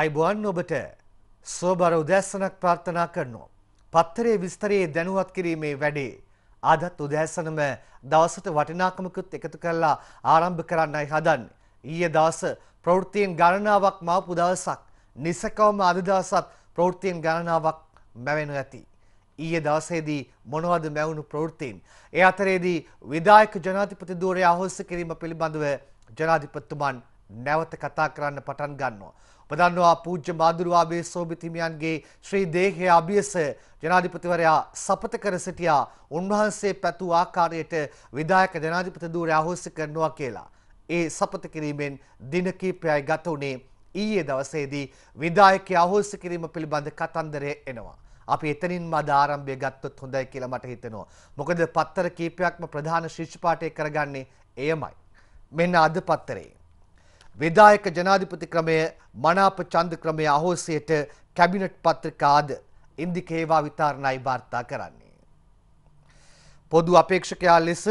අයිබුවන් ඔබට සෝබර උදෑසනක් ප්‍රාර්ථනා කරනවා. පත්තරේ විස්තරයේ දැනුවත් කිරීමේ වැඩේ. ආදත් උදෑසනම දවසට වටිනාකමකුත් එකතු කරලා ආරම්භ කරන්නයි හදන්නේ. ඊයේ දවස ප්‍රවෘත්තියෙන් ගණනාවක් මාපු දවසක්. නිසකවම අද දවසත් ප්‍රවෘත්තියෙන් ගණනාවක් මැවෙනු ඇති. ඊයේ දවසේදී මොනවද මැවුණු ප්‍රවෘත්තීන්. ඒ අතරේදී විදායක ජනාධිපති ධූරය අහෝස කිරීම පිළිබඳව ජනාධිපතිතුමන් නැවත කතා කරන්න පටන් ගන්නවා. පදන්වා පූජ්‍ය මාදුරුවාබේ සෝභිත හිමියන්ගේ ශ්‍රී දේහය අභියස ජනාධිපතිවරයා සපත කර සිටියා උන්වහන්සේ පැතු ආකාරයට විධායක ජනාධිපති ධූරය අහෝසි කරනවා කියලා. ඒ සපත කිරීමෙන් දින කිහිපයයි ගත වුණේ ඊයේ දවසේදී විධායකයා අහෝසි කිරීම පිළිබඳ කතන්දරය එනවා. අපි එතනින්ම අද ආරම්භය ගත්තොත් හොඳයි කියලා මට හිතෙනවා. මොකද පත්තර කීපයක්ම ප්‍රධාන ශිෂ්‍යපාඨය කරගන්නේ එයමයි. මෙන්න අද පත්තරේ විදායක ජනාධිපති ක්‍රමය මනාප චන්ද ක්‍රමය අහෝසයට කැබිනට් පත්‍රිකාද ඉන්දිකේවා විතාරණයි වාර්තා කරන්නේ. පොදු අපේක්ෂකයා ලෙස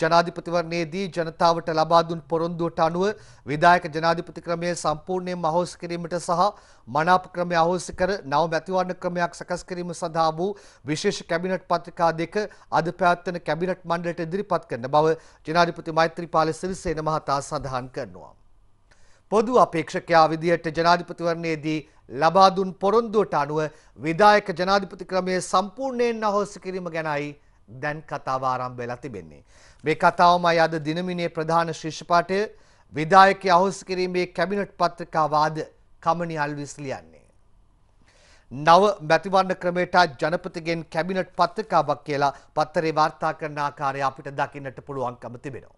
ජනාධිපතිවරණයේදී ජනතාවට ලබා දුන් පොරොන්දුවට අනුව විධායක ජනාධිපති ක්‍රමය සම්පූර්ණයෙන්ම අහෝසි කිරීමට සහ මනාප ක්‍රමය අහෝසි කර නව මැතිවරණ ක්‍රමයක් සකස් කිරීම සඳහා වූ විශේෂ කැබිනට් පත්‍රිකා දෙක අද පැවැත්වෙන කැබිනට් මණ්ඩලයට ඉදිරිපත් කරන බව ජනාධිපති මෛත්‍රීපාල සිරිසේන මහතා සඳහන් කරනවා. පොදු අපේක්ෂකයා විදියට ජනාධිපතිවරණයේදී ලබා දුන් පොරොන්දුවට අනුව විධායක ජනාධිපති ක්‍රමය සම්පූර්ණයෙන් අහෝසි කිරීම ගැනයි දැන් කතාව ආරම්භ වෙලා තිබෙන්නේ. මේ කතාවමයි අද දිනමිනේ ප්‍රධාන ශිෂ්‍ය පාඨය විධායකයා අහෝසි කිරීමේ කැබිනට් පත්‍රිකා වාද කමනි අල්විස් ලියන්නේ. නව මැතිවරණ ක්‍රමයට ජනපතිගෙන් කැබිනට් පත්‍රිකාවක් කියලා පත්තරේ වාර්තා කරන ආකාරය අපිට දකින්නට පුළුවන්කම තිබෙනවා.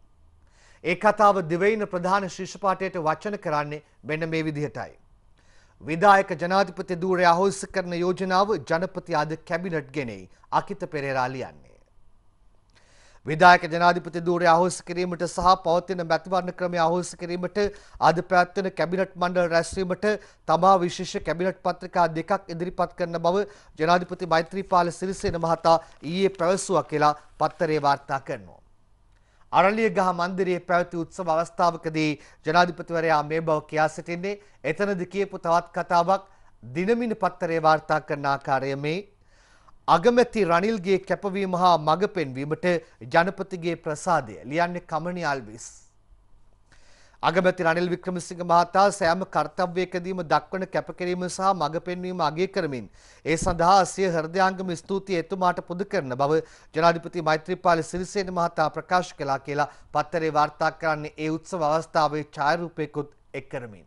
ඒ කතාව දිවයින ප්‍රධාන ශිෂ්‍යපාඨයට වචන කරන්නේ මෙන්න මේ විදිහටයි. විදායක ජනාධිපති ධූරය අහෝස කරන යෝජනාව ජනපති අද කැබිනට් ගෙනෙයි අකිත පෙරේරා ලියන්නේ. විදායක ජනාධිපති ධූරය අහෝස කිරීමට සහ පවතින මැතිවරණ ක්‍රමය අහෝස කිරීමට අද පැවැත්වෙන කැබිනට් මණ්ඩල රැස්වීමට තමා විශේෂ කැබිනට් පත්‍රිකා දෙකක් ඉදිරිපත් කරන බව ජනාධිපති මෛත්‍රීපාල සිරිසේන මහතා ඊයේ පැවසුවා කියලා පත්තරේ වාර්තා කරනවා. අරලියගහ මන්දිරයේ පැවති උත්සව අවස්ථාවකදී ජනාධිපතිවරයා මේ බව කියා සිටින්නේ එතනදි කියපු තවත් කතාවක් දිනමින පත්තරේ වාර්තා කරන ආකාරය මේ අගමැති රනිල්ගේ කැපවීම හා මඟ පෙන්වීමට ජනපතිගේ ප්‍රසාදය ලියන්නේ කමනි අල්විස් අගමැති රනිල් වික්‍රමසිංහ මහතා සෑම කර්තව්‍යයකදීම දක්වන කැපකිරීම සහ මඟ පෙන්වීම අගය කරමින් ඒ සඳහා සිය හෘදයාංගම ස්තුතිය එතුමාට පුද කරන බව ජනාධිපති මෛත්‍රීපාල සිරිසේන මහතා ප්‍රකාශ කළා කියලා පත්තරේ වාර්තා කරන්නේ ඒ උත්සව අවස්ථාවේ ඡායාරූපයකුත් එක් කරමින්.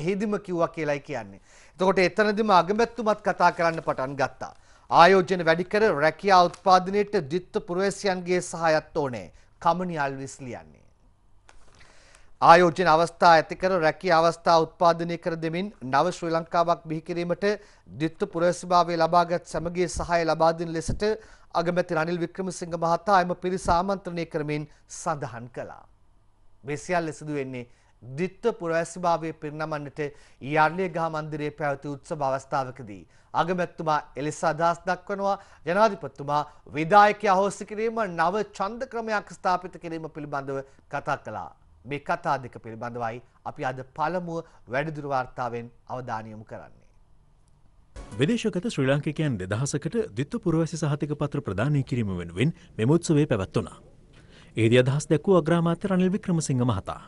එහිදිම කිව්වා කියලායි කියන්නේ. එතකොට එතනදිම අගමැතිතුමත් කතා කරන්න පටන් ගත්තා. ආයෝජන වැඩි කර රැකියා උත්පාදනයේට ද්විත්ව පුරවැසියන්ගේ සහායත් ඕනේ. කමනියල් විස්ලියන්නේ ආයෝජන අවස්ථා ඇති කර රැකී අවස්ථා උත්පාදනය කර දෙමින් නව ශ්‍රී ලංකාවක් බිහි කිරීමට ද්විත්ව පුරස්භාවය ලබාගත් සමගිය සහාය ලබා දෙන ලෙසට අගමැති රනිල් වික්‍රමසිංහ මහතා එම පිරිස ආමන්ත්‍රණය කරමින් සඳහන් කළා. මේ සියල්ල සිදු වෙන්නේ ද්විත්ව පුරවැසිභාවය පිරිනමන්නට යාර්ලියගහ මන්දිරයේ පැවති උත්සව අවස්ථාවකදී අගමැතිතුමා එලෙස අදහස් දක්වනවා ජනාධිපතිතුමා විධායකයා හොස්ස කිරීම නව ඡන්ද ක්‍රමයක් ස්ථාපිත කිරීම පිළිබඳව කතා කළා. මේ කතා දෙක පිළිබඳවයි අපි අද පළමුුව වැඩිදුර වාර්තාවෙන් අවධානයමු කරන්නේ. විදේශගත ශ්‍රී ලාංකිකයන් දෙදහසකට දිත්ව පුරවැසි සහතික පත්‍ර ප්‍රධානය කිරීම වෙනුවෙන් මෙමුත්සවේ පැවැත්වනා. ඒද අදහස් දැක්වූ අග්‍රාමාත්‍ය රනිල් වික්‍රමසිංහ මහතා.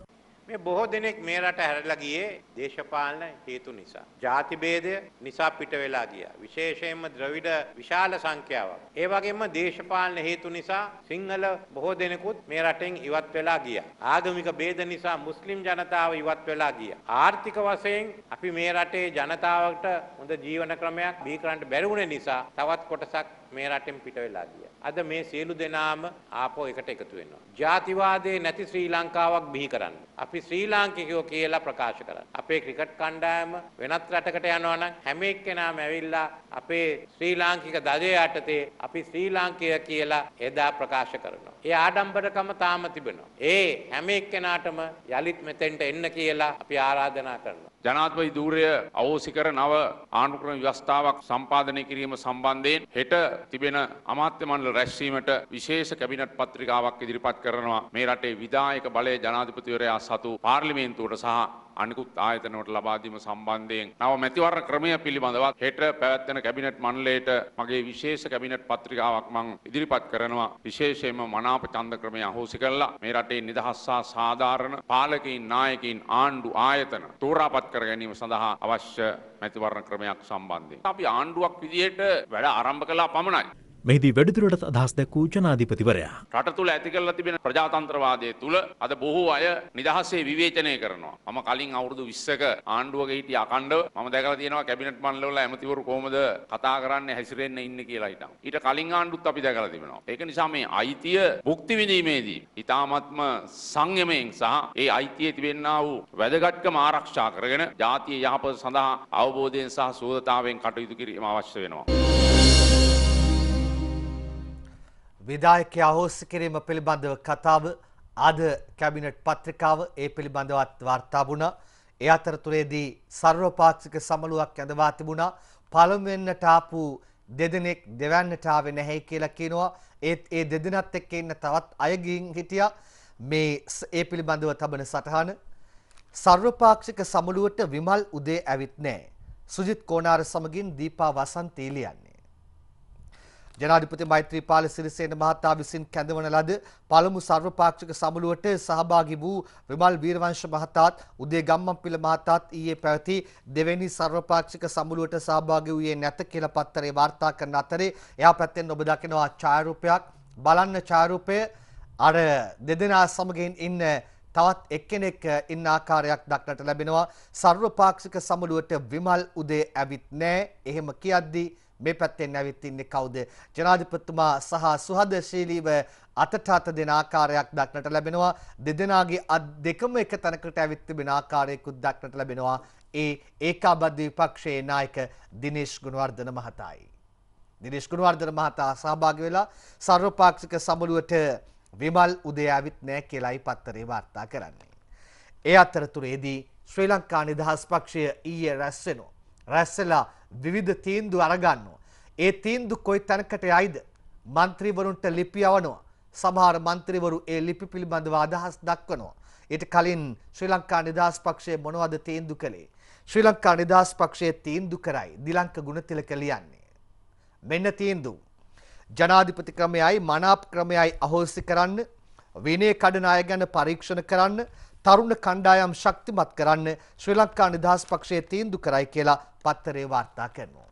මේ බොහෝ දෙනෙක් මේ රට හැරලා ගියේ දේශපාලන හේතු නිසා. ಜಾති ભેදය නිසා පිට වෙලා ගියා. විශේෂයෙන්ම ද්‍රවිඩ විශාල සංඛ්‍යාවක්. ඒ වගේම දේශපාලන හේතු නිසා සිංහල බොහෝ දෙනෙකුත් මේ රටෙන් ඉවත් වෙලා ගියා. ආගමික ભેද නිසා මුස්ලිම් ජනතාව ඉවත් වෙලා ගියා. ආර්ථික වශයෙන් අපි මේ රටේ ජනතාවට හොඳ ජීවන ක්‍රමයක් බිහි කරන්න බැරි නිසා තවත් කොටසක් මේ රටෙන් පිට වෙලා ගියා. අද මේ සියලු දෙනාම ආපෝ එකට එකතු වෙනවා. ජාතිවාදයේ නැති ශ්‍රී ලංකාවක් බිහි කරන්න. අපි ශ්‍රී ලාංකිකයෝ කියලා ප්‍රකාශ කරන්න. අපේ ක්‍රිකට් කණ්ඩායම වෙනත් රටකට යනවා නම් හැම එක්කෙනාම ඇවිල්ලා අපේ ශ්‍රී ලාංකික දජය යටතේ අපි ශ්‍රී ලාංකේය කියලා එදා ප්‍රකාශ කරනවා. ඒ ආඩම්බරකම තාම තිබෙනවා. ඒ හැම එක්කෙනාටම යලිත් මෙතෙන්ට එන්න කියලා අපි ආරාධනා කරනවා. ජනාධිපති ධූරය අවෝසි කර නව ආණ්ඩුක්‍රම ව්‍යවස්ථාවක් සම්පාදනය කිරීම සම්බන්ධයෙන් හෙට තිබෙන අමාත්‍ය මණ්ඩල අරමුදල රැස්වීමට විශේෂ කැබිනට් පත්‍රිකාවක් ඉදිරිපත් කරනවා මේ රටේ විධායක බලය ජනාධිපතිවරයා සතු පාර්ලිමේන්තුවට සහ අනිකුත් ආයතනවලට ලබා දීම සම්බන්ධයෙන් නව මැතිවරණ ක්‍රමය පිළිබඳව හෙට පැවැත්වෙන කැබිනට් මණ්ඩලයට මගේ විශේෂ කැබිනට් පත්‍රිකාවක් මම ඉදිරිපත් කරනවා විශේෂයෙන්ම මනාප ඡන්ද ක්‍රමය අහෝසි කළා මේ රටේ නිදහස් සහ සාධාරණ පාලකයින් නායකයින් ආණ්ඩු ආයතන තෝරාපත් කර ගැනීම සඳහා අවශ්‍ය මැතිවරණ ක්‍රමයක් සම්බන්ධයෙන් අපි ආණ්ඩුවක් විදිහට වැඩ ආරම්භ කළා පමණයි මෙහිදී වැඩිදුරටත් අදහස් දැක්වූ ජනාධිපතිවරයා. රට තුළ ඇති කරලා තිබෙන ප්‍රජාතන්ත්‍රවාදය තුළ අද බොහෝ අය නිදහසේ විවේචනය කරනවා. මම කලින් අවුරුදු 20ක ආණ්ඩුවක හිටිය අකණ්ඩව මම දැකලා තියෙනවා කැබිනට් මණ්ඩලවල ඇමතිවරු කොහොමද කතා කරන්නේ හැසිරෙන්න ඉන්නේ කියලා හිටන්. ඊට කලින් ආණ්ඩුත් අපි දැකලා තිබෙනවා. ඒක නිසා මේ අයිතිය භුක්ති විඳීමේදී ඊ타මත්ම සංයමයෙන් සහ ඒ අයිතියේ තිබෙන්නා වූ වැදගත්කම ආරක්ෂා කරගෙන ජාතිය යහපත සඳහා අවබෝධයෙන් සහ සෝදතාවෙන් කටයුතු කිරීම අවශ්‍ය වෙනවා. විදායකයා හෝස්ස කිරීම පිළිබඳව කතාව අද කැබිනට් පත්‍රිකාව ඒ පිළිබඳවත් වාර්තා වුණා. ඒ අතරතුරේදී සර්වපාක්ෂික සමළුවක් ඇඳවා තිබුණා. පළමුවෙන්නට ආපු දෙදෙනෙක් දෙවන්නට ආවේ නැහැ කියලා කියනවා. ඒත් ඒ දෙදෙනත් එක්ක ඉන්න තවත් අය ගිහින් හිටියා. මේ ඒ පිළිබඳව තබන සටහන සර්වපාක්ෂික සමුළුවට විමල් උදේ ඇවිත් නැහැ. සුජිත් කෝනාර සමගින් දීපා වසන්තීලියන් ජනාධිපති මෛත්‍රීපාල සිරිසේන මහතා විසින් කැඳවන ලද පළමු සර්වපාක්ෂික සමුළුවට සහභාගී වූ විමල් වීරවංශ මහතාත් උදේ ගම්මන්පිල මහතාත් ඊයේ පැවති දෙවැනි සර්වපාක්ෂික සමුළුවට සහභාගී වූයේ නැත කියලා පත්තරේ වාර්තා කරන අතරේ එයා පැත්තෙන් ඔබ දකිනවා ඡායාරූපයක් බලන්න ඡායාරූපය අර දෙදෙනා සමගින් ඉන්න තවත් එක්කෙනෙක් ඉන්න ආකාරයක් දක්නට ලැබෙනවා සර්වපාක්ෂික සමුළුවට විමල් උදේ ඇවිත් නැහැ එහෙම කියද්දී මේ පැත්තෙන් ඇවිත් ඉන්නේ කවුද ජනාධිපතිතුමා සහ සුහදශීලීව අතට අත දෙන ආකාරයක් දක්නට ලැබෙනවා දෙදෙනාගේ අත් දෙකම එක තැනකට ඇවිත් තිබෙන ආකාරයකුත් දක්නට ලැබෙනවා ඒ ඒකාබද්ධ විපක්ෂයේ නායක දිනේෂ් ගුණවර්ධන මහතායි දිනේෂ් ගුණවර්ධන මහතා සහභාගී වෙලා සර්වපාක්ෂික සමුළුවට විමල් උදේ ඇවිත් නැහැ කියලායි පත්තරේ වාර්තා කරන්නේ ඒ අතරතුරේදී ශ්‍රී ලංකා නිදහස් පක්ෂය ඊයේ රැස් වෙනවා රැස්සලා විවිධ තීන්දු අරගන්නවා. ඒ තීන්දු කොයි තැනකට යයිද? മന്ത്രിවරුන්ට ලිපි යවනවා. සමහර മന്ത്രിවරු ඒ ලිපි පිළිබඳව අදහස් දක්වනවා. ඊට කලින් ශ්‍රී ලංකා නිදහස් පක්ෂය මොනවද තීන්දු කළේ? ශ්‍රී ලංකා නිදහස් පක්ෂය තීන්දු කරයි දිලංක ගුණතිලක ලියන්නේ. මෙන්න තීන්දුව. ජනාධිපති ක්‍රමයයි මනාප ක්‍රමයයි අහෝසි කරන්න විනය කඩන අය ගැන පරීක්ෂණ කරන්න තරුණ කණ්ඩායම් ශක්තිමත් කරන්න ශ්‍රී ලංකා නිදහස් පක්ෂය තීන්දු කරයි කියලා පත්තරේ වාර්තා කරනවා.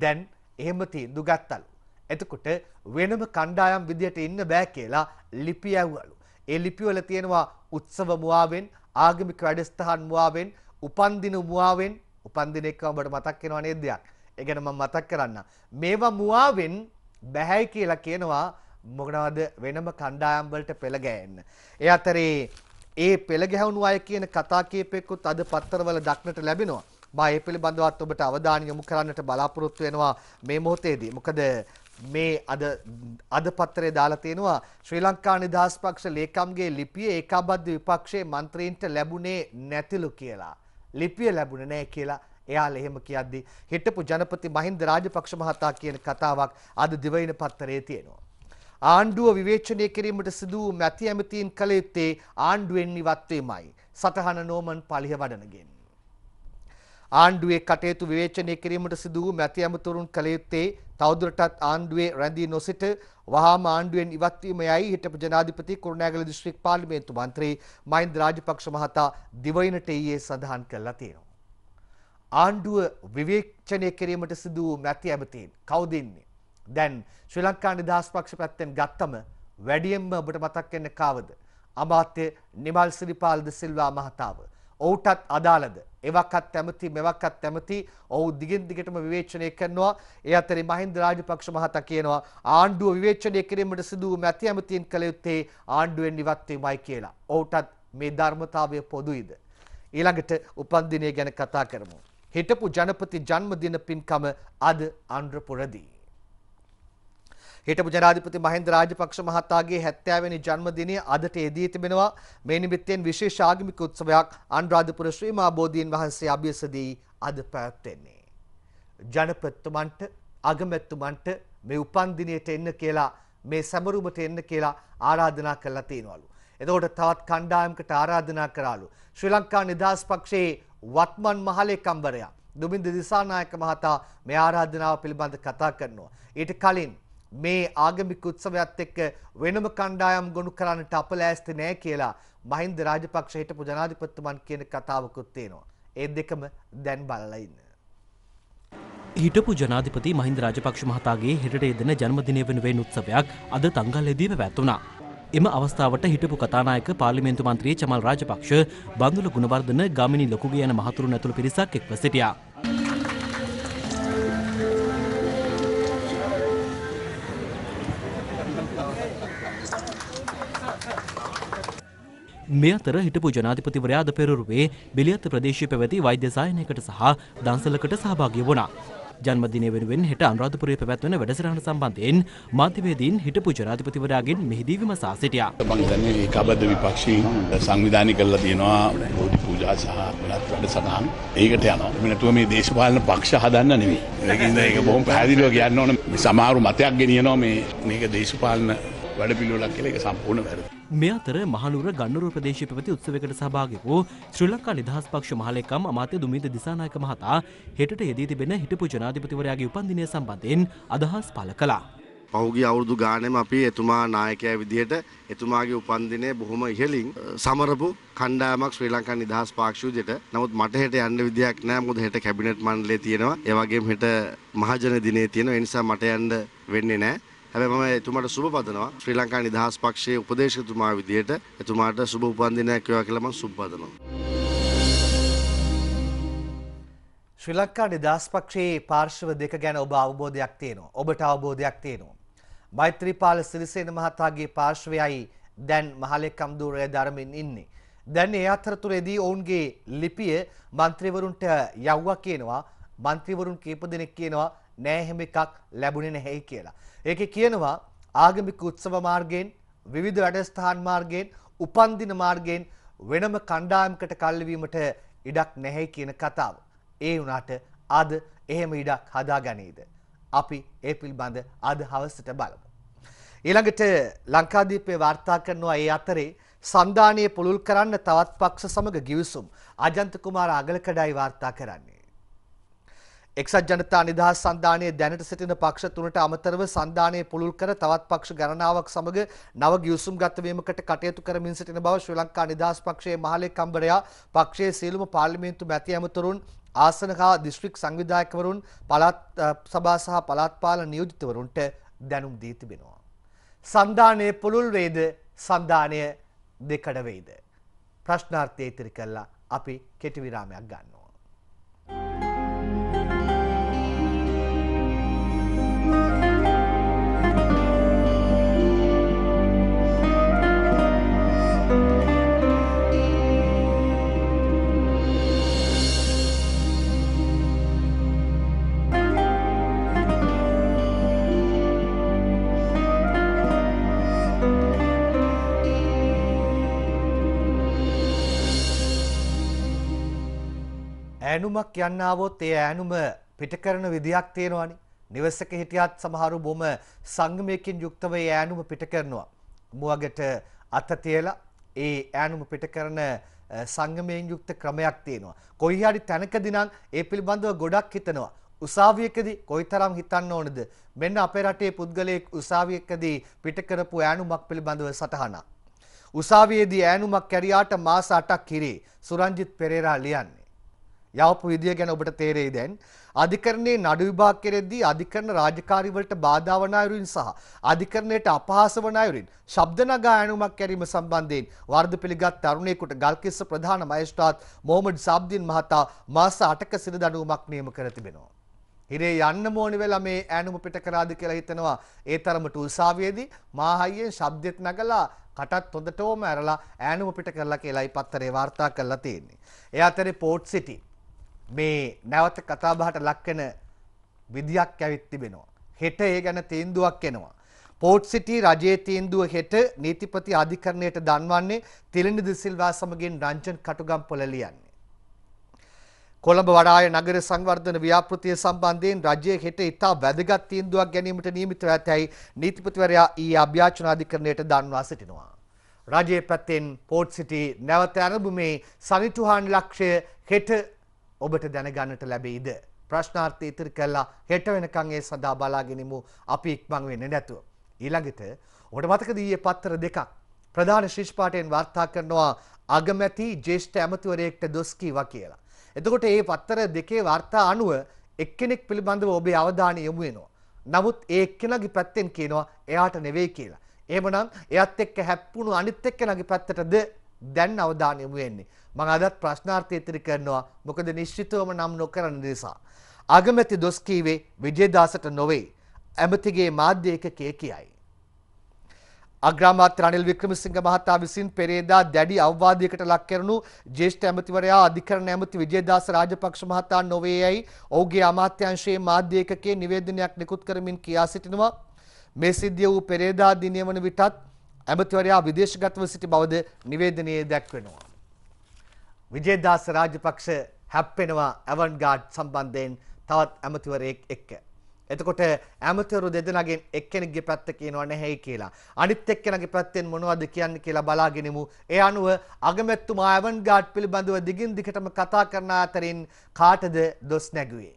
දැන් එහෙම තීන්දු ගත්තලු. එතකොට වෙනම කණ්ඩායම් විදියට ඉන්න බෑ කියලා ලිපි ඇව්වලු. ඒ ලිපිවල තියෙනවා උත්සව මුවාවෙන්, ආගමික වැඩසටහන් මුවාවෙන්, උපන්දින මුවාවෙන්, උපන්දින එක්කම ඔබට මතක් වෙනව නේද දෙයක්. ඒ ගැන මම මතක් කරන්න. මේවා මුවාවෙන් බැහැයි කියලා කියනවා මොකටවද වෙනම කණ්ඩායම් වලට පෙළ ගෑන්න. ඒ අතරේ ඒ පෙළ ගැහුණු අය කියන කතා කීපයකුත් අද පත්තරවල දක්නට ලැබෙනවා. මා ඒ පිළිබඳවත් ඔබට අවධානය යොමු කරන්නට බලාපොරොත්තු වෙනවා මේ මොහොතේදී. මොකද මේ අද අද පත්‍රයේ දාලා තියෙනවා ශ්‍රී ලංකා නිදහස් පක්ෂ ලේකම්ගේ ලිපිය ඒකාබද්ධ විපක්ෂයේ മന്ത്രීන්ට ලැබුණේ නැතිලු කියලා. ලිපිය ලැබුණේ නැහැ කියලා එයාල එහෙම කියද්දි හිටපු ජනපති මහින්ද රාජපක්ෂ මහතා කියන කතාවක් අද දිවයින පත්තරේ තියෙනවා. ආණ්ඩුව විවේචනය කිරීමට සිදු වූ මැති ඇමතීන් කළ යුත්තේ ආණ්ඩුවෙන් ඉවත්වීමයි. සටහන නෝමන් පලිහ වඩනගෙන්. ආණ්ඩුවේ කටයුතු විවේචනය කිරීමට සිදු වූ මැති ඇමතුරුන් කළ යුත්තේ තවදුරටත් ආණ්ඩුවේ රැඳී නොසිට වහාම ආණ්ඩුවෙන් ඉවත්වීමයයි හිටපු ජනාධිපති කුරුණෑගල දිස්ත්‍රික් පාර්ලිමේන්තු මන්ත්‍රී මහින්ද රාජපක්ෂ මහතා දිවයිනට ඊයේ සඳහන් කළා තියෙනවා. ආණ්ඩුව විවේචනය කිරීමට සිදු වූ මැති ඇමතීන් කවුද ඉන්නේ? දැන් ශ්‍රී ලංකා නිදහස් පක්ෂ පැත්තෙන් ගත්තම වැඩියෙන්ම ඔබට මතක් වෙන්නේ කාවද? අමාත්‍ය නිමල් සිරිපාල ද සිල්වා මහතාව. ඔහුටත් අදාළද? එවක්වත් ඇමති මෙවක්වත් ඇමති ඔහු දිගින් දිගටම විවේචනය කරනවා. ඒ අතරේ මහින්ද රාජපක්ෂ මහතා කියනවා ආණ්ඩුව විවේචනය කිරීමට සිදු වූ මැති ඇමතින් කළ යුත්තේ ආණ්ඩුවෙන් ඉවත් වීමයි කියලා. ඔහුටත් මේ ධර්මතාවය පොදුයිද? ඊළඟට උපන්දිනය ගැන කතා කරමු. හිටපු ජනපති ජන්මදින පින්කම අද අනුරපුරදී හිටපු ජනාධිපති මහින්ද රාජපක්ෂ මහතාගේ 70 වෙනි ජන්මදිනය අදට එදී තිබෙනවා. මේ නිමිත්තෙන් විශේෂ ආගමික උත්සවයක් අනුරාධපුර ශ්‍රී මහා බෝධීන් වහන්සේ අභියසදී අද පැවැත්වෙන්නේ. ජනපතිතුමන්ට අගමැතිතුමන්ට මේ උපන් දිනයට එන්න කියලා මේ සැමරුමට එන්න කියලා ආරාධනා කරලා තිනවලු. එතකොට තවත් කණ්ඩායමකට ආරාධනා කරාලු. ශ්‍රී ලංකා නිදහස් පක්ෂයේ වත්මන් මහලේකම්වරයා දුමින්ද දිසානායක මහතා මේ ආරාධනාව පිළිබඳ කතා කරනවා. ඊට කලින් මේ ආගමික උත්සවයත් එක්ක වෙනම කණ්ඩායම් ගොනු කරන්නට අප ලෑස්ති නෑ කියලා මහින්ද රාජපක්ෂ හිටපු ජනාධිපතිතුමන් කියන කතාවකුත් තියෙනවා. ඒ දෙකම දැන් බලලා ඉන්න. හිටපු ජනාධිපති මහින්ද රාජපක්ෂ මහතාගේ හෙටට එදෙන ජන්මදිනය වෙනුවෙන් උත්සවයක් අද තංගල්ලෙදීම පැවැත්වුණා. එම අවස්ථාවට හිටපු කතානායක පාර්ලිමේන්තු මන්ත්‍රී චමල් රාජපක්ෂ බඳුල ගුණවර්ධන ගමිනි ලොකුගේ යන මහතුරු නැතුළු පිරිසක් එක්ව සිටියා. මේ අතර හිටපු ජනාධිපතිවරයාද පෙරරුවේ බෙලියත් ප්‍රදේශය පැවැති වෛද්‍ය සායනයකට සහ දන්සලකට සහභාගී වුණා. ජන්මදිනය වෙනුවෙන් හෙට අනුරාධපුරයේ පැවැත්වෙන වැඩසටහන සම්බන්ධයෙන් මාධ්‍යවේදීන් හිටපු ජනාධිපතිවරයාගෙන් මෙහිදී විමසා සිටියා. මම හිතන්නේ ඒකාබද්ධ විපක්ෂීන් සංවිධානය කළා තියෙනවා බෝධි පූජා සහ වෙනත් වැඩසටහන්. ඒකට යනවා. මේ නැතුව මේ දේශපාලන පක්ෂ හදන්න නෙවෙයි. ඒකින්ද ඒක බොහොම පැහැදිලිව කියන්න ඕන. සමහරු මතයක් ගෙනියනවා මේ මේක දේශපාලන වැඩපිළිවෙලක් කියලා ඒක සම්පූර්ණ වැරදි. මේ අතර මහනුවර ගන්නුරුව ප්‍රදේශයේ පැවති උත්සවයකට සහභාගී වූ ශ්‍රී ලංකා නිදහස් පක්ෂ මහලේකම් අමාත්‍ය දුමින්ද දිසානායක මහතා හෙටට යෙදී තිබෙන හිටපු ජනාධිපතිවරයාගේ උපන්දිනය සම්බන්ධයෙන් අදහස් පළ කළා. පහුගිය අවුරුදු ගානෙම අපි එතුමා නායකයා විදිහට එතුමාගේ උපන්දිනය බොහොම ඉහලින් සමරපු කණ්ඩායමක් ශ්‍රී ලංකා නිදහස් පාක්ෂූජයට නමුත් මට හෙට යන්න විදියක් නෑ මොකද හෙට කැබිනට් මණ්ඩලය තියෙනවා ඒ වගේම හෙට මහජන දිනේ තියෙනවා ඒ නිසා මට යන්න වෙන්නේ නෑ හැබැයි මම එතුමාට සුබ පතනවා ශ්‍රී ලංකා නිදහස් පක්ෂයේ උපදේශකතුමා විදියට එතුමාට සුබ උපන්දිනයක් වේවා කියලා මම සුබ පතනවා. ශ්‍රී ලංකා නිදහස් පක්ෂයේ පාර්ශව දෙක ගැන ඔබ අවබෝධයක් තියෙනවා. ඔබට අවබෝධයක් තියෙනවා. මෛත්‍රීපාල සිරිසේන මහතාගේ පාර්ශවයයි දැන් මහලෙක්කම් දූරය ධර්මෙන් ඉන්නේ. දැන් ඒ අතරතුරේදී ඔවුන්ගේ ලිපිය මන්ත්‍රීවරුන්ට යව්වා කියනවා. මන්ත්‍රීවරුන් කීප දෙනෙක් කියනවා නෑ එහෙම එකක් ලැබුණේ නැහැ කියලා. ඒකේ කියනවා ආගමික උත්සව මාර්ගයෙන් විවිධ වැඩස්ථාන මාර්ගයෙන් උපන්දින මාර්ගයෙන් වෙනම කණ්ඩායමකට කල්වීමට ඉඩක් නැහැ කියන කතාව. ඒ වුණාට අද එහෙම ඉඩක් හදාගනීද. අපි ඒ පිළිබඳ අද හවසට බලමු. ඊළඟට ලංකාදීපේ වාර්තා කරනවා ඒ අතරේ සන්ධානය පුළුල් කරන්න තවත් පක්ෂ සමග ගිවිසුම් අජන්ත කුමාර අගලකඩයි වාර්තා කරන්නේ. එක්සත් ජනතා නිදහස් සන්ධානයේ දැනට සිටින පක්ෂ තුනට අමතරව සන්ධානයේ පුළුල් කර තවත් පක්ෂ ගණනාවක් සමග නව ගිවිසුම් ගත වීමකට කටයුතු කරමින් සිටින බව ශ්‍රී ලංකා නිදහස් පක්ෂයේ මහලේකම්වරයා පක්ෂයේ සියලුම පාර්ලිමේන්තු මැති ඇමතුරුන් ආසන හා දිස්ත්‍රික් සංවිධායකවරුන් පළාත් සභා සහ පළාත් පාලන නියෝජිතවරුන්ට දැනුම් දී තිබෙනවා. සන්ධානයේ පුළුල් වේද සන්ධානය දෙකඩ වෙයිද. ප්‍රශ්නාර්ථය ඉතිරි කළා අපි කෙටි විරාමයක් ගන්න. ඈනුමක් යන්න ආවොත් ඒ ඈනුම පිට කරන විදියක් තියෙනවානේ. නිවසක හිටියත් සමහරු බොම සංගමයකින් යුක්තව ඒ ඈනුම පිට කරනවා. මුවගට අත තියලා ඒ ඈනුම පිට කරන සංගමයෙන් යුක්ත ක්‍රමයක් තියෙනවා. කොයි හරි තැනකදී නම් ඒ පිළිබඳව ගොඩක් හිතනවා. උසාවියකදී කොයිතරම් හිතන්න ඕනද මෙන්න අපේ රටේ පුද්ගලයෙක් උසාවියකදී පිට කරපු ඈනුමක් පිළිබඳව සටහනක් උසාවියේදී ඈනුමක් කැරියාට මාස 8ක් හිරේ සුරංජිත් පෙරේරා ලියන්නේ යාවපු විදිය ගැන ඔබට තේරෙයි දැන්. අධිකරණයේ නඩු විභාග කෙරෙද්දී අධිකරණ රාජකාරී වලට බාධා වන අයුරින් සහ අධිකරණයට අපහාස වන අයුරින් ශබ්ද නගා ඇනුමක් කිරීම සම්බන්ධයෙන් වර්ධ පිළිගත් තරුණයෙකුට ගල්කිස්ස ප්‍රධාන මහේස්ත්‍රාත් මොහමඩ් සාබ්දින් මහතා මාස 8ක සිර දඬුවමක් නියම කර තිබෙනවා. හිරේ යන්න මෝනි වෙලා මේ ඈනුම පිට කරාද කියලා හිතනවා ඒ තරමට උසාවියේදී මාහයියෙන් ශබ්දෙත් නගලා කටත් හොඳටම ඇරලා ඈනුම පිට කරලා කියලායි පත්තරේ වාර්තා කරලා තියෙන්නේ. ඒ අතරේ පෝට් සිටි මේ නැවත කතා බහට ලක් වෙන විදියක් ඇවිත් තිබෙනවා. හෙට ඒ ගැන තීන්දුවක් එනවා. පෝට් සිටි රජයේ තීන්දුව හෙට නීතිපති අධිකරණයට දන්වන්නේ තිලිනි දිසිල්වා සමගින් රංජන් කටුගම්පොළ ලියන්නේ. කොළඹ වඩාය නගර සංවර්ධන ව්‍යාපෘතිය සම්බන්ධයෙන් රජයේ හෙට ඉතා වැදගත් තීන්දුවක් ගැනීමට නියමිතව ඇතැයි නීතිපතිවරයා ඊයේ අභ්‍යාචන අධිකරණයට දන්වා සිටිනවා. රජයේ පැත්තෙන් පෝට් සිටි නැවත ආරම්භ මේ සනිටුහාන් ලක්ෂ්‍ය හෙට ඔබට දැනගන්නට ලැබෙයිද? ප්‍රශ්නාර්ථය ඉතිරි කළා හෙට වෙනකන් ඒ සඳහා බලාගෙනමු අපි ඉක්මන් වෙන්නේ නැතුව. ඊළඟට ඔබට මතකද ඊයේ පත්‍ර දෙකක් ප්‍රධාන ශිෂ්පාටයෙන් වාර්තා කරනවා අගමැති ජේෂ්ඨ ඇමතිවරයෙක්ට දොස් කීවා කියලා. එතකොට මේ පත්‍ර දෙකේ වාර්තා අනුව එක්කෙනෙක් පිළිබඳව ඔබේ අවධානය යොමු වෙනවා. නමුත් ඒ එක්කෙනාගේ පැත්තෙන් කියනවා එයාට නෙවෙයි කියලා. එහෙමනම් එයත් එක්ක හැප්පුණු අනිත් එක්කෙනාගේ පැත්තටද දැන් අවධානය යොමු වෙන්නේ. මම අදත් ප්‍රශ්නාර්ථය ඉදිරි කරනවා මොකද නිශ්චිතවම නම් නොකරන නිසා. අගමැති දොස් කීවේ විජේදාසට නොවේ ඇමතිගේ මාධ්‍ය ඒකකය කියයි. අග්‍රාමාත්‍ය රනිල් වික්‍රමසිංහ මහතා විසින් පෙරේදා දැඩි අවවාදයකට ලක් කරනු ජ්‍යෙෂ්ඨ ඇමතිවරයා අධිකරණ ඇමති විජේදාස රාජපක්ෂ මහතා නොවේ යයි ඔහුගේ අමාත්‍යාංශයේ මාධ්‍ය ඒකකයේ නිවේදනයක් නිකුත් කරමින් කියා සිටිනවා මේ සිද්ධිය වූ පෙරේදා දිනය වන විටත් ඇමතිවරයා විදේශගතව සිටි බවද නිවේදනයේ දැක්වෙනවා විජේදාස රාජපක්ෂ හැප්පෙනවා ඇවන් ගාඩ් සම්බන්ධයෙන් තවත් ඇමතිවරයෙක් එක්ක. එතකොට ඇමතිවරු දෙදෙනගෙන් එක්කෙනෙක්ගේ පැත්ත කියනවා නැහැයි කියලා. අනිත් එක්කෙනගේ පැත්තෙන් මොනවද කියන්නේ කියලා බලාගෙනමු. ඒ අනුව අගමැතිතුමා ඇවන් ගාඩ් පිළිබඳව දිගින් දිගටම කතා කරන අතරින් කාටද දොස් නැගුවේ?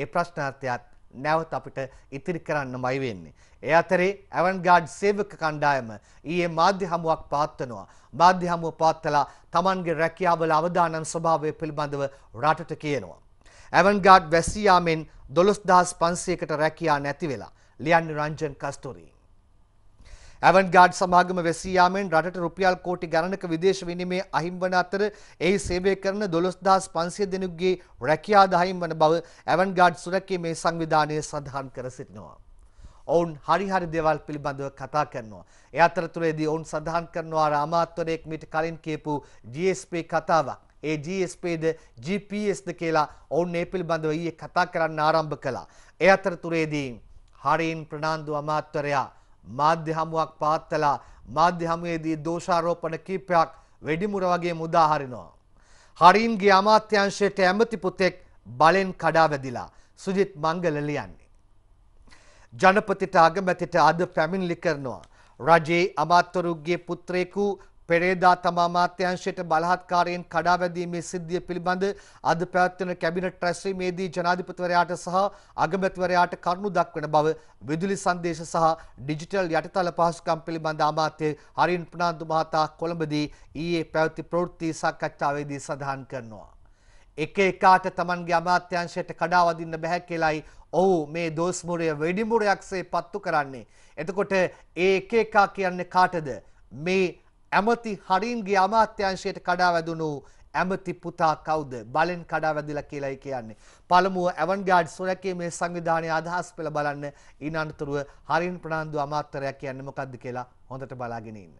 ඒ ප්‍රශ්නාර්ථයත් නැවත අපිට ඉතිරි කරන්නමයි වෙන්නේ. ඒ අතරේ ඇවන්ගාඩ් සේවක කණ්ඩායම ඊයේ මාධ්‍ය හමුවක් පවත්වනවා. මාධ්‍ය හමුව පවත්වලා Tamanගේ රැකියාවල අවදානම් ස්වභාවය පිළිබඳව රටට කියනවා. ඇවන්ගාඩ් වැසියාමෙන් 12500කට රැකියා නැති වෙලා ලියන්නේ රංජන් කස්තුරී ඇවන්ගාඩ් සමාගම වැසීයාමෙන් රටට රුපියල් කෝටි ගණනක විදේශ විනිමය අහිමි වන අතර එහි සේවය කරන 12500 දෙනෙකුගේ රැකියා දහිම් වන බව ඇවන්ගාඩ් සුරැකීමේ සංවිධානය සඳහන් කර සිටිනවා. ඔවුන් හරිහරි දේවල් පිළිබඳව කතා කරනවා. ඒ අතරතුරේදී ඔවුන් සඳහන් කරනවා රාමාත්වරයෙක් මීට කලින් කියපු GSP කතාවක්. ඒ GSPද GPSද කියලා ඔවුන් ඒ පිළිබඳව ඊයේ කතා කරන්න ආරම්භ කළා. ඒ අතරතුරේදී හරීන් ප්‍රනාන්දු අමාත්වරයා මාධ්‍ය හමුවක් පවත්වලා මාධ්‍ය හමුවේදී දෝෂාරෝපණ කීපයක් වෙඩිමුර වගේ මුදා හරිනවා. හරින්ගේ අමාත්‍යංශයට ඇමති පුතෙක් බලෙන් කඩා වැදිලා සුජිත් මංගල ලියන්නේ. ජනපතිට අගමැතිට අද පැමිණිලි කරනවා. රජයේ අමාත්‍යවරුගේ පුත්‍රයෙකු පෙරේදා තමා මාත්‍යංශයට බලහත්කාරයෙන් කඩාවැදීමේ සිද්ධිය පිළිබඳ අද පැවැත්වෙන කැබිනට් රැස්වීමේදී ජනාධිපතිවරයාට සහ අගමැතිවරයාට කරුණු දක්වන බව විදුලි සංදේශ සහ ඩිජිටල් යටිතල පහසුකම් පිළිබඳ අමාත්‍ය හරින් ප්‍රනාන්දු මහතා කොළඹදී ඊයේ පැවති ප්‍රවෘත්ති සාකච්ඡාවේදී සඳහන් කරනවා. එක එකාට තමන්ගේ අමාත්‍යංශයට කඩාවදින්න බැහැ කියලයි ඔහු මේ දෝස්මුරය වෙඩිමුරයක්සේ පත්තු කරන්නේ. එතකොට ඒ එක එකා කියන්නේ කාටද මේ ඇමති හරින්ගේ අමාත්‍යංශයට කඩා වැදුණු ඇමති පුතා කවුද බලෙන් කඩා වැදිලා කියලායි කියන්නේ. පළමුව ඇවන්ගාඩ් සොරැකීමේ සංවිධානයේ අදහස් පෙළ බලන්න ඊන අනතුරුව හරින් ප්‍රනාන්දු අමාත්‍යරයා කියන්නේ මොකද්ද කියලා හොඳට බලාගෙන ඉන්න.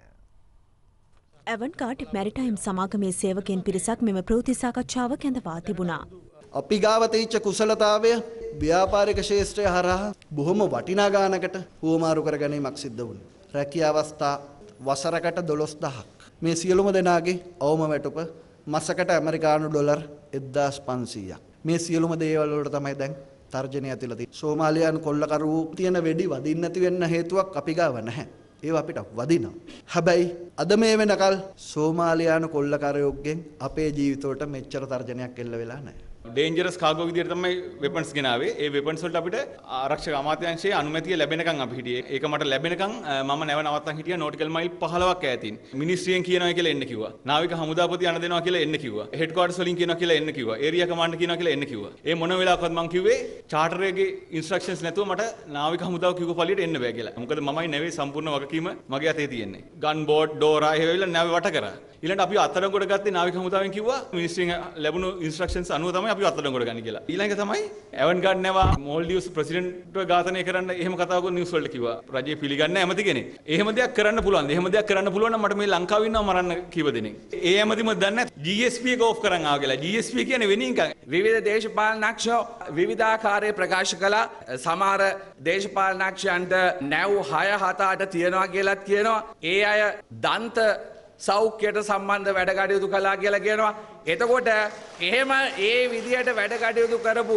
ඇවන්කාඩ් මැරිටයිම් සමාගමේ සේවකෙන් පිරිසක් මෙම ප්‍රෘති සාකච්ඡාව කැඳවා තිබුණා. අපි ගාවතීච්ච කුසලතාවය ව්‍යාපාරික ශේෂත්‍රය හරහා බොහොම වටිනාගානකට හුවමාරු කරගැනීමක් සිද්ධ වුණ. රැකි අවස්ථා වසරකට 12000ක්. මේ සියලුම දෙනාගේ අවම වැටුප මසකට ඇමරිකානු ඩොලර් 1500ක්. මේ සියලුම දේවල් වලට තමයි දැන් තර්ජනය ඇතිලා තියෙන්නේ. සෝමාලියානු කොල්ලකරුවෝ තියෙන වෙඩි වදින්න නැති වෙන්න හේතුවක් අපි ගාව නැහැ. ඒව අපිට වදිනවා. හැබැයි අද මේ වෙනකල් සෝමාලියානු කොල්ලකරයෝගෙන් අපේ ජීවිතවලට මෙච්චර තර්ජනයක් එල්ල වෙලා නැහැ. ඩේන්ජරස් කාගෝ විදියට තමයි වෙපන්ස් ගෙනාවේ. ඒ වෙපන්ස් වලට අපිට ආරක්ෂක අමාත්‍යාංශයේ අනුමැතිය ලැබෙනකන් අපි හිටියේ. ඒක මට ලැබෙනකන් මම නැව නවත්තන් හිටියා නෝටිකල් මයිල් 15ක් ඈතින්. මිනිස්ට්‍රියෙන් කියනවා කියලා එන්න කිව්වා. නාවික හමුදාපති අණ දෙනවා කියලා එන්න කිව්වා. හෙඩ් ක්වාර්ටර්ස් වලින් කියනවා කියලා එන්න කිව්වා. ඒරියා කමාන්ඩර් කියනවා කියලා එන්න කිව්වා. ඒ මොන වෙලාවකවත් මම කිව්වේ චාටර් එකේ ඉන්ස්ට්‍රක්ෂන්ස් නැතුව මට නාවික හමුදාව කිව්ව පළියට එන්න බෑ කියලා. මොකද මමයි නැවේ සම්පූර්ණ වගකීම මගේ අතේ තියෙන්නේ. ගන් බෝඩ් ඩෝරා එහෙ වෙලා නැව වට කරා. ඊළඟට අපි අත්අඩංගුවට ගත්තේ නාවික හමුදාවෙන් කිව්වා මිනිස්ට්‍රියෙන් ලැබුණු ඉන්ස්ට්‍රක්ෂන්ස් අනුව තමයි අපි අත්අඩංගුවට ගන්න කියලා. ඊළඟ තමයි එවන් ගඩ් නැවා මෝල්ඩියස් ප්‍රෙසිඩන්ට්ව ඝාතනය කරන්න එහෙම කතාවක නිවුස් වලට කිව්වා. රජය පිළිගන්නේ ඇමති කෙනෙක්. එහෙම දෙයක් කරන්න පුළුවන්. එහෙම දෙයක් කරන්න පුළුවන් නම් මට මේ ලංකාවේ ඉන්නව මරන්න කීප දෙනෙක්. ඒ ඇමතිම දන්නේ GSP එක ඕෆ් කරන් ආව කියලා. GSP කියන්නේ වෙන එකක්. විවිධ දේශපාලනඥයෝ විවිධාකාරයේ ප්‍රකාශ කළා. සමහර දේශපාලනඥයන්ට නැව් 6 7 8 තියනවා කියලත් කියනවා. ඒ අය දන්ත සෞඛ්‍යයට සම්බන්ධ වැඩකටයුතු කලා කියලා කියනවා. එතකොට එහෙම ඒ විදිහට වැඩකටයුතු කරපු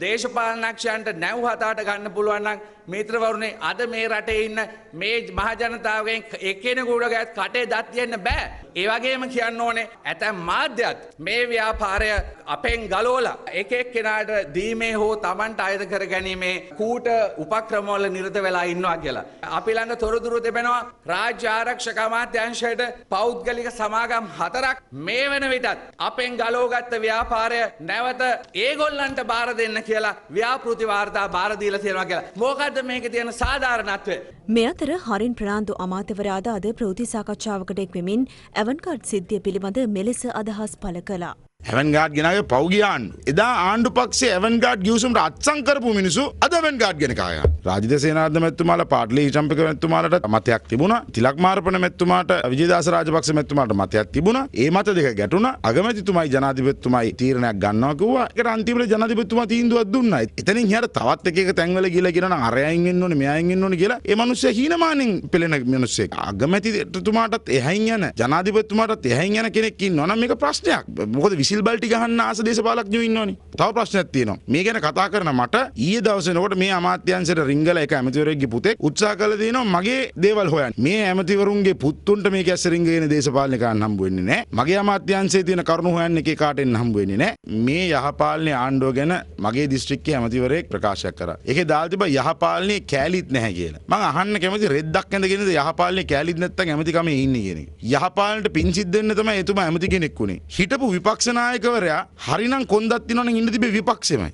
දේශපාලනක්ෂයන්ට නැව් හතාට ගන්න පුළුවන්නම් මිත්‍රවරුණේ අද මේ රටේ ඉන්න මේ මහජනතාවගෙන් එකෙනකුඩගත් කටේ දත් තියන්න බෑ. ඒවගේම කියන්න ඕනේ ඇතැම් මාධ්‍යත් මේ ව්‍යාපාරය අපෙන් ගලෝල එකෙක් කෙනාට දීමේ හෝ තමන්ට අයද කර ගැනීමේ කූට උපක්‍රමෝල නිරත වෙලා ඉන්නවා කියලා. අපි ළඟ තොරතුරු තිබෙනවා රාජ්‍ය ආරක්ෂක අමාත්‍යංශයට පෞද්ගලික සමාගම් හතරක් මේ වෙන විටත් අපෙන් ගලෝගත්ත ව්‍යාපාරය නැවත ඒගොල්ලන්ට බාර දෙන්න කියලා ව්‍යාපෘති වාර්තා බාරදීල තියෙනවා කියලා. මෝකද මොකද මේක තියෙන සාධාරණත්වය. මේ අතර හරින් ප්‍රනාන්දු අමාත්‍යවරයාද අද ප්‍රවෘත්ති සාකච්ඡාවකට එක්වෙමින් ඇවන්කාඩ් සිද්ධිය පිළිබඳ මෙලෙස අදහස් පළ කළා. හැවන්ගාඩ් ගෙනගේ පෞගිය ආණ්ඩු. එදා ආණ්ඩු පක්ෂේ ඇවන්ගාඩ් ගියසුම්ට අත්සං කරපු මිනිසු අද වැන්ගාඩ් ගෙනකාය. රාජිත සේනාධ මැතුමාල පාටලි චම්පික මැතුමාලට මතයක් තිබුණ තිලක් මාර්පන මැත්තුමාට විජදස රාජපක්ෂ මැතුමාට මතයක් තිබුණ ඒ මත දෙක ගැටුණ අගමැතිතුමයි ජනාධිපත්තුමයි තීරණයක් ගන්නවකවා එක අන්තිමට ජනතිපත්තුමා තීන්දුවත් දුන්න. එතනින් හර තවත් එක තැන්වල කියල ගෙන අරයන්ගෙන් ඕන මෙයන්ගෙන් ඕන කියලා එමනුස්්‍ය හීනමානින් පෙළෙන මිනිස්සේ අගමැතිතුමාටත් එහැන් යන ජනාධිපත්තුමාටත් එහැන් යන කෙනෙක්කින් නොන මේ ප්‍රශ්නයක් මොකද විසි සිල්බල්ටි ගහන්න ආස දේශපාලක්ඥයෝ ඉන්නවනේ. තව ප්‍රශ්නයක් තියෙනවා. මේ ගැන කතා කරන මට ඊයේ දවසේ නකොට මේ අමාත්‍යාංශයට රිංගල එක ඇමතිවරයෙක්ගේ පුතෙක් උත්සාහ කළා දෙනවා මගේ දේවල් හොයන්න. මේ ඇමතිවරුන්ගේ පුත්තුන්ට මේක ඇස්ස රිංගගෙන දේශපාලනේ ගන්න හම්බ වෙන්නේ නැහැ. මගේ අමාත්‍යාංශයේ තියෙන කරුණු හොයන්න එකේ කාට එන්න හම්බ වෙන්නේ නැහැ. මේ යහපාලනේ ආණ්ඩුව ගැන මගේ දිස්ත්‍රික්කයේ ඇමතිවරයෙක් ප්‍රකාශයක් කරා. ඒකේ දාලා තිබ්බා යහපාලනේ කෑලිත් නැහැ කියලා. මම අහන්න කැමති රෙද්දක් ඇඳගෙනද යහපාලනේ කෑලිත් නැත්තම් ඇමතිකමේ ඉන්නේ කියන එක. යහපාලනට පිං සිද්ධ වෙන්න තමයි එතුමා ඇමති කෙනෙක් වුණේ. හිටපු විපක්ෂනා දිසානායකවරයා හරිනම් කොන්දත් තිනවන ඉන්න තිබේ විපක්ෂමයි.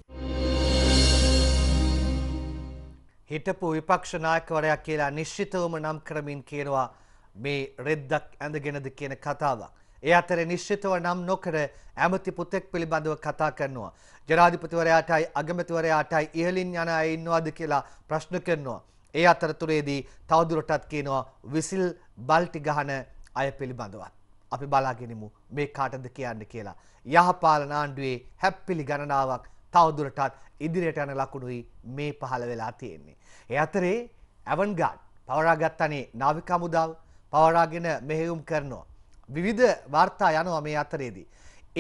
හිටපු විපක්ෂනායකවරයක් කියලා නිශ්චිතවම නම් කරමින් කියනවා මේ රෙද්දක් ඇඳගෙනද කියන කතාවක්. ඒ අතර නිශ්චිතව නම් නොකර ඇමති පුතෙක් පිළිබඳව කතා කරනවා. ජනාධිපතිවරයාටයි අගමැතිවරයාටයි ඉහලින් යන අය ඉන්නවාද කියලා ප්‍රශ්න කරනවා. ඒ අතරතුරේදී තවදුරටත් කියනවා විසිල් බල්ටි ගහන අය පිළිබඳවත්. අපි බලාගෙනමු මේ කාටද කියන්න කියලා. යහපාලන ආණ්ඩුවේ හැප්පිලි ගණනාවක් තවදුරටත් ඉදිරියට යන ලකුණුයි මේ පහළ වෙලා තියෙන්නේ. ඒ අතරේ ඇවන්ගාඩ් පවරාගත්තනේ නාවික හමුදාව පවරාගෙන මෙහෙයුම් කරනවා. විවිධ වාර්තා යනවා මේ අතරේදී.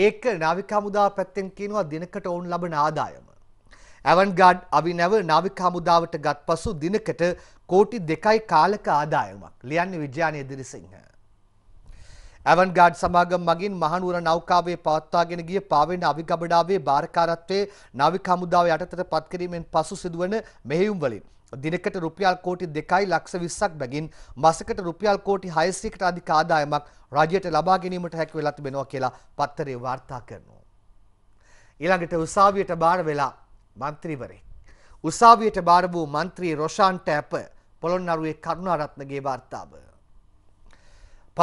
ඒක නාවික හමුදාව පැත්තෙන් කියනවා දිනකට ඔවුන් ලබන ආදායම. ඇවන්ගාඩ් අවිනැව නාවික හමුදාවට ගත් පසු දිනකට කෝටි දෙකයි කාලක ආදායමක් ලියන්නේ විජානය දිරිසිංහ. ඇවන්ගාඩ් සමාගම් මගින් මහනුවර නෞකාවේ පවත්වාගෙන ගිය පාවෙන අවිගබඩාවේ භාරකාරත්වයේ නාවික හමුදාව යටතට පත්කිරීමෙන් පසු සිදුවන මෙහෙයුම්වලින් දිනකට රුපියල් කෝටි 2 ලක්ෂ 20ක් බැගින් මාසකට රුපියල් කෝටි 600කට අධික ආදායමක් රජයට ලබා ගැනීමට හැකි වෙලා තිබෙනවා කියලා පත්තරේ වාර්තා කරනවා. ඊළඟට උසාවියට බාර වෙලා മന്ത്രിවරේ උසාවියට බාර වූ മന്ത്രി රොෂාන් ටැප පොළොන්නරුවේ කරුණාරත්නගේ වාර්තාව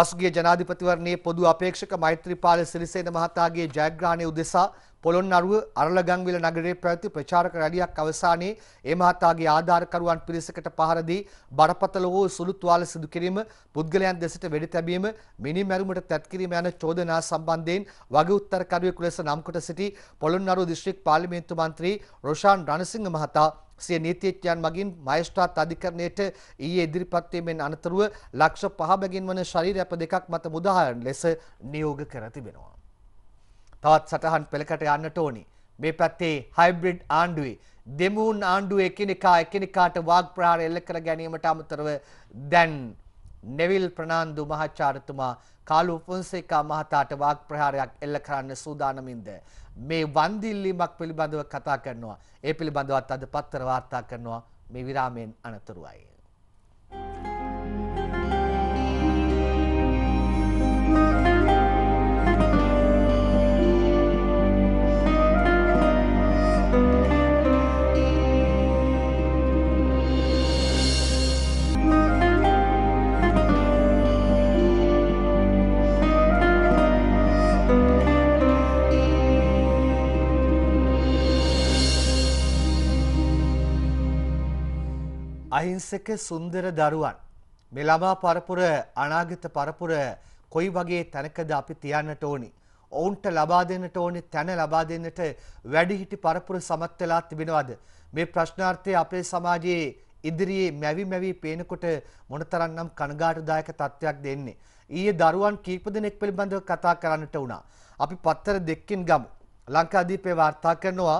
පසුගිය ජනාධිපතිවරණයේ පොදු අපේක්ෂක මෛත්‍රීපාල සිරිසේන මහතාගේ ජයග්‍රහණය උදෙසා පොළොන්නරුව අරලගංවිල නගරයේ පැවති ප්‍රචාරක රැලියක් අවසානයේ ඒ මහතාගේ ආධාරකරුවන් පිරිසකට පහර දී බරපතල වූ සුළු තුවාල සිදු කිරීම, පුද්ගලයන් දෙසට වෙඩි තැබීම, මිනිමැරුමට තැත් කිරීම යන චෝදනා සම්බන්ධයෙන් වගේ උත්තරකරුවෙකු ලෙස නම් කොට සිටි පොළොන්නරුව දිස්ත්‍රික් පාර්ලිමේන්තු මන්ත්‍රී රොෂාන් රණසිංහ මහතා සිය නීතිඥයන් මගින් මහේස්ත්‍රාත් අධිකරණයට ඊයේ ඉදිරිපත් වීමෙන් අනතුරුව ලක්ෂ 5 බැගින් වන ශරීර අප දෙකක් මත මුදාහරණ ලෙස නියෝග කර තිබෙනවා. තවත් සටහන් පෙළකට යන්නට ඕනි. මේ පැත්තේ හයිබ්‍රිඩ් ආණ්ඩුවේ දෙමූන් ආණ්ඩුව එකිනෙකා එකිනෙකාට වාග් ප්‍රහාර එල්ල කර ගැනීමට අමතරව දැන් නෙවිල් ප්‍රනාන්දු මහාචාර්යතුමා කාලු පොන්සේකා මහතාට වාග් ප්‍රහාරයක් එල්ල කරන්න සූදානමින්ද මේ වන්දිල්ලීමක් පිළිබඳව කතා කරනවා ඒ පිළිබඳවත් අද පත්තර වාර්තා කරනවා මේ විරාමයෙන් අනතුරුවයි අහිංසක සුන්දර දරුවන්. මේ ළමා පරපුර අනාගත පරපුර කොයි වගේ තැනකද අපි තියන්නට ඕනි. ඔවුන්ට ලබා දෙන්නට ඕනි තැන ලබා දෙන්නට වැඩිහිටි පරපුර සමත් වෙලා තිබෙනවද? මේ ප්‍රශ්නාර්ථය අපේ සමාජයේ ඉදිරියේ මැවි මැවි පේනකොට මොනතරම්නම් කනගාටුදායක තත්ත්වයක් දෙන්නේ. ඊයේ දරුවන් කීප දෙනෙක් පිළිබඳව කතා කරන්නට වුණා. අපි පත්තර දෙකකින් ගමු. ලංකාදීපේ වාර්තා කරනවා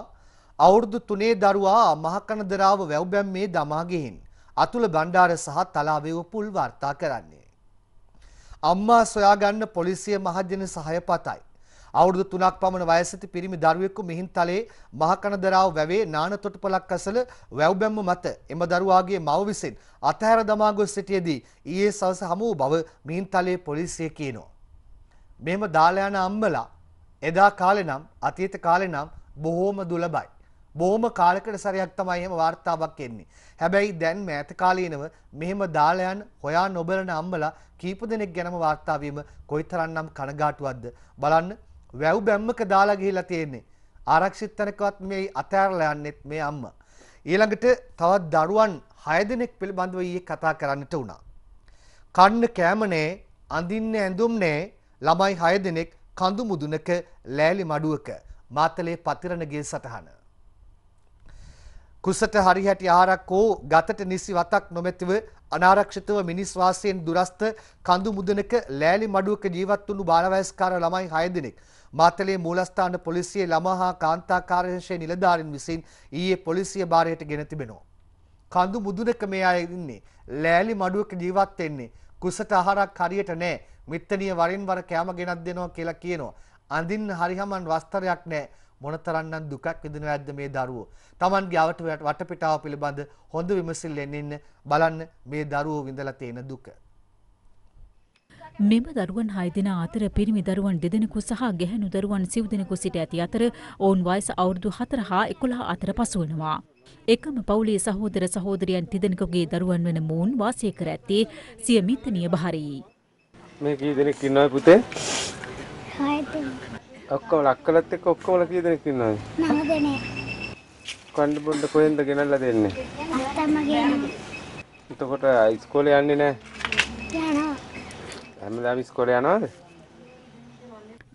අවුරුදු 3 දරුවා මහකනදරාව වැව්බැම්මේ දමා ගිහින් අතුල බණ්ඩාර සහ තලාවේව පුල් වාර්තා කරන්නේ. අම්මා සොයාගන්න පොලිසිය මහජන සහය පතයි. අවුරුදු තුනක් පමණ වයසති පිරිමි දරුවෙකු මිහින්තලේ මහකනදරාව වැවේ නාන තොටුපලක් අසල වැව්බැම්ම මත එම දරුවාගේ මව විසින් අතහැර දමා ගොස් සිටියේදී ඊයේ සවස හමු බව මිහින්තලේ පොලිසිය කියනවා. මෙහෙම දාලා යන අම්මලා එදා කාලේ නම් අතීත කාලේ නම් බොහෝම දුලබයි. බොහොම කාලකට සැරයක් තමයි එහෙම වார்த்தාවක් එන්නේ. හැබැයි දැන් මෑත කාලීනව මෙහෙම දාලා යන හොයා නොබලන අම්මලා කීප දෙනෙක් ගැනම වார்த்தා වීම කොයිතරම්නම් කනගාටුවක්ද බලන්න වැව් බැම්මක දාලා ගිහිලා තියෙන්නේ. ආරක්ෂිත තැනකවත් මේ අතෑරලා යන්නෙත් මේ අම්මා. ඊළඟට තවත් දරුවන් 6 දෙනෙක් පිළිබඳව ඊයේ කතා කරන්නට වුණා. කන්න කෑමනේ අඳින්න ඇඳුම්නේ ළමයි 6 දෙනෙක් කඳු මුදුනක ලෑලි මඩුවක මාතලේ පතිරණ ගේ සටහන කුසට හරිහැටි ආහාරක් හෝ ගතට නිසි වතක් නොමැතිව අනාරක්ෂිතව මිනිස් වාසයෙන් දුරස්ත කඳු මුදනක ලෑලි මඩුවක ජීවත් වුණු බාලවයස්කාර ළමයි 6 දෙනෙක් මාතලේ මූලස්ථාන පොලිසියේ ළමා හා කාන්තා කාර්යංශයේ නිලධාරීන් විසින් ඊයේ පොලිසිය බාරයට ගෙන තිබෙනවා. කඳු මුදුනක මේ අය ඉන්නේ ලෑලි මඩුවක ජීවත් වෙන්නේ කුසට ආහාරක් හරියට නැහැ. මිත්තණිය වරින් වර කැම ගෙනත් දෙනවා කියලා කියනවා. අඳින්න හරිහමන් වස්ත්‍රයක් නැහැ. මොනතරම්නම් දුකක් විඳිනවද මේ දරුවෝ. Tamanගේ අවට වටපිටාව පිළිබඳ හොඳ විමසිල්ලෙන් ඉන්න බලන්න මේ දරුවෝ විඳලා තියෙන දුක. මෙම දරුවන් හයදින අතර පිරිමි දරුවන් දෙදෙනෙකු සහ ගැහැණු දරුවන් සිව් දෙනෙකු සිට ඇති අතර ඔවුන් වයස අවුරුදු හතර හා එකොළහ අතර පසුවනවා. එකම පවුලේ සහෝදර සහෝදරයන් තිදෙනෙකුගේ දරුවන් වන මූන් වාසය කර ඇත්තේ සිය මිත්තනිය බහරී. මේ කී දෙනෙක් ඉන්නවා පුතේ? ඔක්කොම ලක්කලත් එක්ක ඔක්කොම කී දෙනෙක් ඉන්නවද? නම දෙනෙක්. කණ්ඩ බොණ්ඩ කොහෙන්ද ගෙනල්ලා දෙන්නේ? අත්තම්ම ගෙනල්ලා. එතකොට ඉස්කෝලේ යන්නේ නැහැ. යනවා. හැමදාම ඉස්කෝලේ යනවද?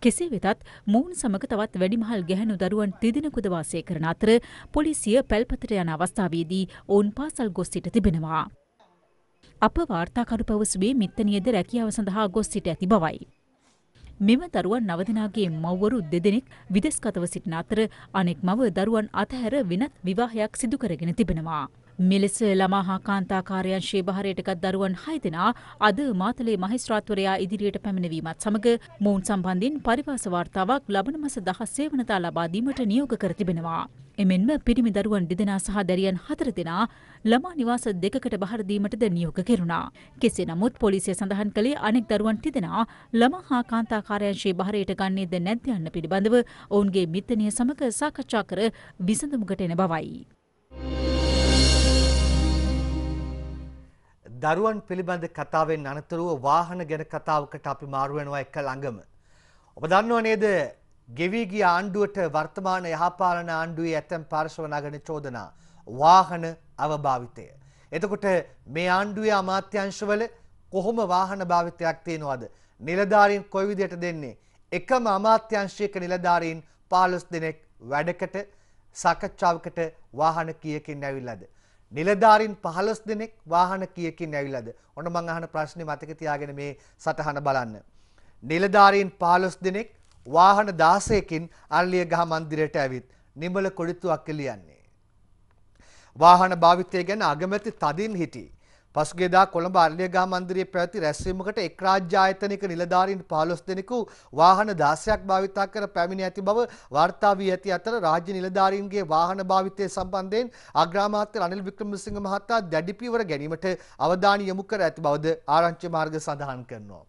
කෙසේ වෙතත් මූන් සමග තවත් වැඩිමහල් ගැහැණු දරුවන් තිදෙනෙකුද වාසය කරන අතර පොලිසිය පැල්පතට යන අවස්ථාවේදී ඔවුන් පාසල් ගොස් සිට තිබෙනවා. අප වාර්තාකරු පැවසුවේ මිත්තනියද රැකියාව සඳහා ගොස් සිට ඇති බවයි. මෙම දරුවන් නවදනාගේ මව්වරු දෙදෙනෙක් විදෙස්කතව සිටින අතර අනෙක් මව දරුවන් අතහැර වෙනත් විවාහයක් සිදු කරගෙන තිබෙනවා. මෙලෙස ළමා හා කාන්තාකාරයංශයේ භාරයටගත් දරුවන් හය දෙනා අද මාතලේ මහිස්ත්‍රාත්වරයා ඉදිරියට පැමිණවීමත් සමග මොවුන් සම්බන්ධින් පරිවාස වාර්තාවක් ලබන මස දහස්සේ වනතා ලබාදීමට නියෝග කර තිබෙනවා. එමෙන්ම පිරිමි දරුවන් දෙදෙනා සහ දැරියන් හතර දෙනා ළමා නිවාස දෙකකට බහර දීමටද නියෝග කෙරුණා. කෙසේ නමුත් පොලිසිය සඳහන් කළේ අනෙක් දරුවන් තිදෙනා ළමා හා කාන්තා කාර්යංශයේ බහරයට ගන්නේද නැද්ද යන්න පිළිබඳව ඔවුන්ගේ මිත්තණිය සමග සාකච්ඡා කර විසඳුමකට එන බවයි. දරුවන් පිළිබඳ කතාවෙන් අනතුරුව වාහන ගැන කතාවකට අපි මාරු වෙනවා එක ළඟම. ඔබ දන්නව නේද? ගෙවි ගිය ආණ්ඩුවට වර්තමාන යහපාලන ආණ්ඩුවේ ඇතැම් පාර්ශ්ව නගන චෝදනා. වාහන අවභාවිතය. එතකොට මේ ආණ්ඩුවේ අමාත්‍යංශවල කොහොම වාහන භාවිතයක් තියෙනවද? නිලධාරීන් කොයි විදිහට දෙන්නේ? එකම අමාත්‍යංශයක නිලධාරීන් 15 දෙනෙක් වැඩකට සාකච්ඡාවකට වාහන කීයකින් ඇවිල්ලාද? නිලධාරීන් 15 දෙනෙක් වාහන කීයකින් ඇවිල්ලාද? ඔන්න මං අහන ප්‍රශ්නේ මතක තියාගෙන මේ සටහන බලන්න. නිලධාරීන් 15 දෙනෙක් වාහන 16කින් අල්ලියගහ මන්දිරයට ඇවිත් නිමල කොළිතුවක් ලියන්නේ. වාහන භාවිතය ගැන අගමැති තදින් හිටි. පසුගේදා කොළඹ අරලියගා මන්දිරයේ පැවති රැස්වීමකට එක් රාජ්‍ය ආයතනික නිලධාරීන් 15 දෙනෙකු වාහන 16ක් භාවිතා කර පැමිණ ඇති බව වාර්තා වී ඇති අතර රාජ්‍ය නිලධාරීන්ගේ වාහන භාවිතය සම්බන්ධයෙන් අග්‍රාමාත්‍ය රනිල් වික්‍රමසිංහ මහතා දැඩි පියවර ගැනීමට අවධානය යොමු කර ඇති බවද ආරංචි මාර්ග සඳහන් කරනවා.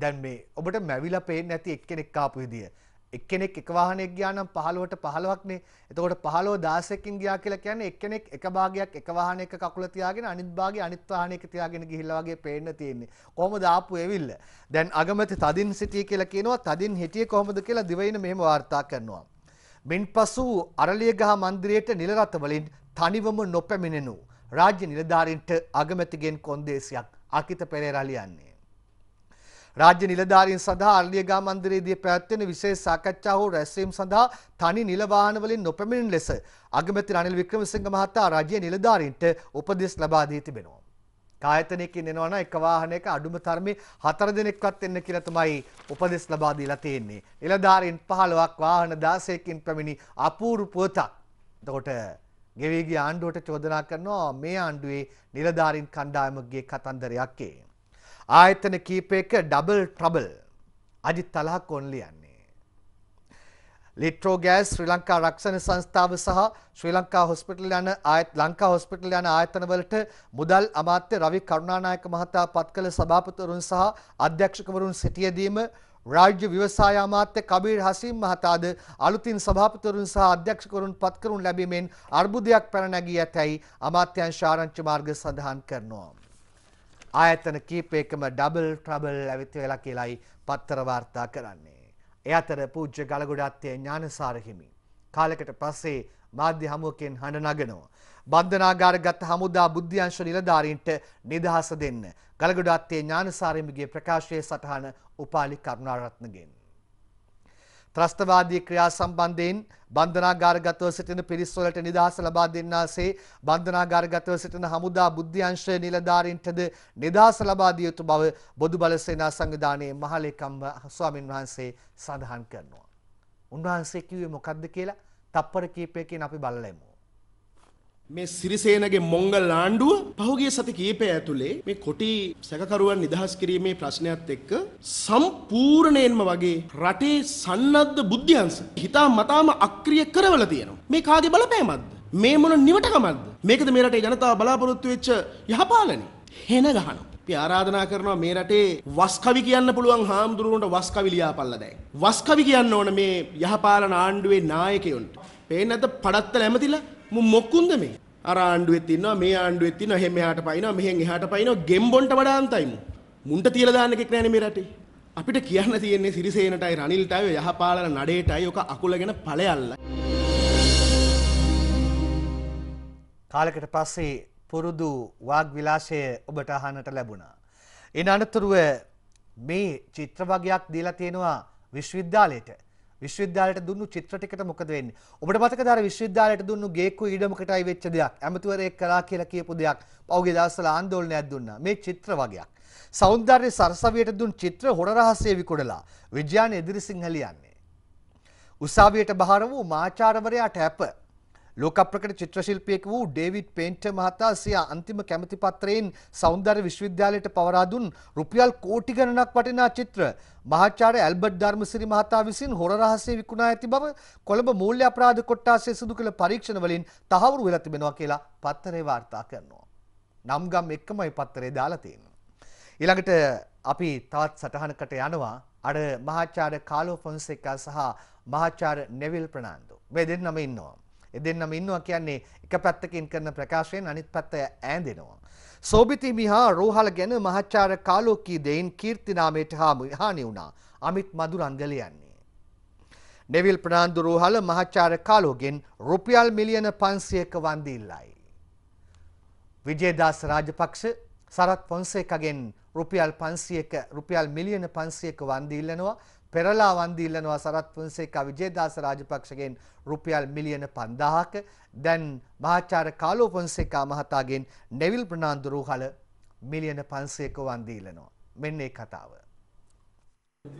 දැන් මේ ඔබට මැවිලා පේන්නේ නැති එක්කෙනෙක් ආපු විදිය එක්කෙනෙක් එක වාහනයක් ගියා නම් 15ට 15ක්නේ. එතකොට 15 16කින් ගියා කියලා කියන්නේ එක්කෙනෙක් එක භාගයක් එක වාහනයක කකුල තියාගෙන අනිත් භාගය අනිත් වාහනයක තියාගෙන ගිහිල්ලා වගේ පේන්න තියෙන්නේ. කොහොමද ආපු එවිල්ල? දැන් අගමැති තදින් සිටියේ කියලා කියනවා තදින් හිටියේ කොහොමද කියලා දිවයින මෙහෙම වාර්තා කරනවා. මින්පසු අරලියගහ මන්දිරයට නිල රථ වලින් තනිවම නොපැමිණෙනු රාජ්‍ය නිලධාරීන්ට අගමැතිගෙන් කොන්දේසියක් අකිත පෙරේරා ලියන්නේ. රාජ්‍ය නිලධාරීන් සඳහා අරලියගා මන්දිරයේදී පැවැත්වෙන විශේෂ සාකච්ඡා හෝ රැස්වීම් සඳහා තනි නිල වාහනවලින් නොපැමිණෙන ලෙස අගමැති රනිල් වික්‍රමසිංහ මහතා රාජ්‍ය නිලධාරීන්ට උපදෙස් ලබා දී තිබෙනවා. කායතනයකින් එනවා නම් එක වාහනයක අඩුම තරමේ හතර දෙනෙක්වත් එන්න කියලා තමයි උපදෙස් ලබා දීලා තියෙන්නේ. නිලධාරීන් 15ක් වාහන 16කින් පැමිණි අපූර්ව පුවතක්. එතකොට ගෙවීගේ ආණ්ඩුවට චෝදනා කරනවා මේ ආණ්ඩුවේ නිලධාරීන් කණ්ඩායමගේ කතන්දරයක් ඒ. ආයතන කීපයක ඩබල් ට්‍රබල් අජිත් තලහක් ඔන් ලියන්නේ. ලිට්‍රෝගෑස් ශ්‍රී ලංකා රක්ෂණ සංස්ථාව සහ ශ්‍රී ලංකා හොස්පිටල් යන ආයත් ලංකා හොස්පිටල් යන ආයතනවලට මුදල් අමාත්‍ය රවි කරුණානායක මහතා පත් කළ සභාපතිවරුන් සහ අධ්‍යක්ෂකවරුන් සිටියදීම රාජ්‍ය ව්‍යවසාය අමාත්‍ය කබීර් හසීම් මහතාද අලුතින් සභාපතිවරුන් සහ අධ්‍යක්ෂකවරුන් පත් කරුන් ලැබීමෙන් අර්බුදයක් පැන නැගී ඇතැයි අමාත්‍යංශ ආරංචි මාර්ග සඳහන් කරනවා. ආයතන කීපයකම ඩබල් ට්‍රබල් ඇවිත් වෙලා කියලයි පත්තර වාර්තා කරන්නේ. ඒ අතර පූජ්‍ය ගලගොඩාත්තේ ඥානසාර හිමි කාලයකට පස්සේ මාධ්‍ය හමුවකින් හඬ නගනවා. බන්ධනාගාරගත හමුදා බුද්ධ්‍යංශ නිලධාරීන්ට නිදහස දෙන්න. ගලගොඩාත්තේ ඥානසාර හිමිගේ ප්‍රකාශයේ සටහන උපාලි කරුණාරත්නගෙන්. ත්‍රස්තවාදී ක්‍රියා සම්බන්ධයෙන් බන්ධනාගාරගතව සිටින පිරිස්වලට නිදහස ලබා දෙන්නාසේ බන්ධනාගාරගතව සිටින හමුදා බුද්ධ්‍යංශය නිලධාරීන්ටද නිදහස ලබා දිය යුතු බව බොදුබල සේනා සංවිධානයේ මහලේකම් ස්වාමින් වහන්සේ සඳහන් කරනවා. උන්වහන්සේ කිව්වේ මොකද්ද කියලා තප්පර කීපයකින් අපි බලලෙමු. මේ සිරිසේනගේ මොංගල් ආණ්ඩුව පහුගිය සති කීපය ඇතුලේ මේ කොටි සැකකරුවන් නිදහස් කිරීමේ ප්‍රශ්නයත් එක්ක සම්පූර්ණයෙන්ම වගේ රටේ සන්නද්ධ බුද්ධියන්ස හිතා මතාම අක්‍රිය කරවල තියෙනවා මේ කාගේ බලපෑමක්ද මේ මොන නිවටකමක්ද මේකද මේ රටේ ජනතාව බලාපොරොත්තු වෙච්ච යහපාලනය හෙන ගහනවා අපි ආරාධනා කරනවා මේ රටේ වස්කවි කියන්න පුළුවන් හාමුදුරුවන්ට වස්කවි ලියාපල්ලා දැන් වස්කවි කියන්න ඕන මේ යහපාලන ආණ්ඩුවේ නායකයොන්ට පේන්නේ නැද්ද පඩත්තල ඇමතිලා මොක්කුන්ද මේ අර ආණ්ඩුවෙත් ඉන්නවා මේ ආණ්ඩුවෙත් ඉන්නවා එහෙම එහාට පයින්නවා මෙහෙන් එහාට පයින්නවා ගෙම්බොන්ට වඩා අන්තයිමු මුන්ට තියලා දාන්න කෙක් නෑනේ මේ රටේ අපිට කියන්න තියෙන්නේ සිරිසේනටයි රනිල්ටයි යහපාලන නඩේටයි ඔක අකුලගෙන ඵලයල්ලා කාලකට පස්සේ පුරුදු වාග් විලාශය ඔබට අහන්නට ලැබුණා එන අනතුරුව මේ චිත්‍ර වගයක් දීලා තියෙනවා විශ්වවිද්‍යාලයට විශ්වවිද්‍යාලයට දුන්නු චිත්‍ර ටිකට මොකද වෙන්නේ? ඔබට මතකද අර විශ්වවිද්‍යාලයට දුන්නු ගේක්කු ඉඩමකටයි වෙච්ච දෙයක්. ඇමතිවරයෙක් කළා කියලා කියපු දෙයක්. පෞගේ දවස්වල ආందోලනයක් දුන්නා. මේ චිත්‍ර වගයක්. සෞන්දර්ය සරසවියට දුන් චිත්‍ර හොර රහසේ විකුඩලා. විජයාන එදිරිසිංහ ලියන්නේ. උසාවියට බහර වූ මාචාර්යවරයාට ඇප ලෝකප්‍රකට චිත්‍රශිල්පියෙකු වූ ඩේවිඩ් පේන්ටර් මහතා සිය අන්තිම කැමති පත්‍රයෙන් සෞන්දර්ය විශ්වවිද්‍යාලයට පවරා දුන් රුපියල් කෝටි ගණනක් වටිනා චිත්‍ර මහාචාර්ය ඇල්බර්ට් ධර්මසිරි මහතා විසින් හොර රහසේ විකුණා ඇති බව කොළඹ මූල්‍ය අපරාධ කොට්ටාසයේ සිදු කළ පරීක්ෂණ වලින් තහවුරු වෙලා තිබෙනවා කියලා පත්තරේ වාර්තා කරනවා. නම්ගම් එක්කමයි පත්තරේ දාලා තියෙන්නේ. ඊළඟට අපි තවත් සටහනකට යනවා අර මහාචාර්ය කාලෝ ෆොන්සේකා සහ මහාචාර්ය නෙවිල් ප්‍රනාන්දු. මේ දෙන්නම ඉන්නවා. එදෙන්නම ඉන්නවා කියන්නේ එක පැත්තකින් කරන ප්‍රකාශයෙන් අනිත් පැත්ත ඈඳෙනවා. සෝබිතිමි හා රෝහල ගැන මහාචාර්ය කාලෝකී දෙයින් කීර්ති නාමයට හානි වුණා. අමිත් මදුරංගල යන්නේ. නෙවිල් ප්‍රනාන්දු රෝහල මහාචාර්ය කාලෝගෙන් රුපියල් මිලියන 500ක වන්දි ඉල්ලයි. විජේදාස රාජපක්ෂ සරත් පොන්සේකගෙන් රුපියල් 500ක රුපියල් මිලියන 500ක වන්දි ඉල්ලනවා. පෙරලා වන්දි ඉල්ලනවා සරත් පොන්සේකා විජේදාස රාජපක්ෂගෙන් රුපියල් මිලියන 5000ක දැන් මහාචාර්ය කාලෝ පොන්සේකා මහතාගෙන් නෙවිල් ප්‍රනාන්දු රෝහල මිලියන 500ක වන්දි ඉල්ලනවා මෙන්න ඒ කතාව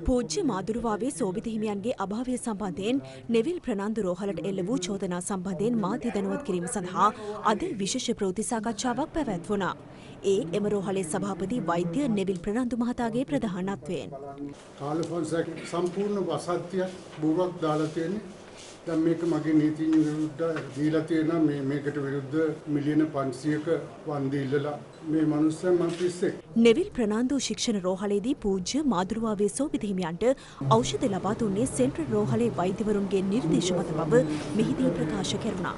පූජ්‍ය මාදුරුවාවේ සෝබිත හිමියන්ගේ අභාවය සම්බන්ධයෙන් නෙවිල් ප්‍රනන්දු රෝහලට එල්ල වූ චෝදනා සම්බන්ධයෙන් මාධ්‍ය දැනුවත් කිරීම සඳහා අද විශේෂ ප්‍රවෘත්ති සාකච්ඡාවක් පැවැත්වුණා. ඒ එම රෝහලේ සභාපති වෛද්‍ය නෙවිල් ප්‍රනන්දු මහතාගේ ප්‍රධානත්වයෙන්. කාලෆොන්සක් සම්පූර්ණ වසත්තියක් බූරක් දාලා තියෙන්නේ. දැන් මේක මගේ නීතිඥ විරුද්ධ දීලා තියෙනවා මේ මේකට විරුද්ධ මිලියන 500ක වන්දි ඉල්ලලා මේ මනුස්සයන් මං පිස්සෙක්. නෙවිල් ප්‍රනාන්දු ශික්ෂණ රෝහලේදී පූජ්‍ය මාදුරුවාවේ සෝබිත හිමියන්ට ඖෂධ ලබා දුන්නේ සෙන්ට්‍රල් රෝහලේ වෛද්‍යවරුන්ගේ නිර්දේශ මත බව මෙහිදී ප්‍රකාශ කෙරුණා.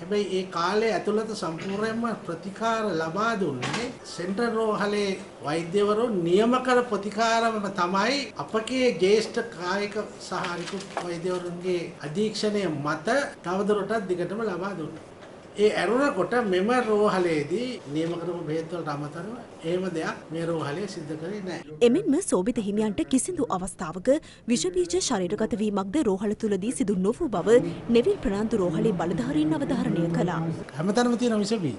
හැබැයි ඒ කාලේ ඇතුළත සම්පූර්ණයෙන්ම ප්‍රතිකාර ලබා දුන්නේ සෙන්ට්‍රල් රෝහලේ වෛද්‍යවරු නියම කර ප්‍රතිකාරම තමයි අපගේ ජ්‍යෙෂ්ඨ කායික සහ අනිකුත් වෛද්‍යවරුන්ගේ අධීක්ෂණය මත තවදුරටත් දිගටම ලබා දුන්නේ. ඒ ඇරුණකොට මෙම රෝහලේදී නියම කරපු බෙහෙත් වලට අමතරව එහෙම දෙයක් මේ රෝහලේ සිද්ධ කරේ නැහැ. එමෙන්ම සෝබිත හිමියන්ට කිසිදු අවස්ථාවක විෂ බීජ ශරීරගත වීමක්ද රෝහල තුලදී සිදු නොවු බව නෙවිල් ප්‍රනාන්දු රෝහලේ බලධාරීන් අවධාරණය කළා. හැමතැනම තියෙන විෂ බීජ.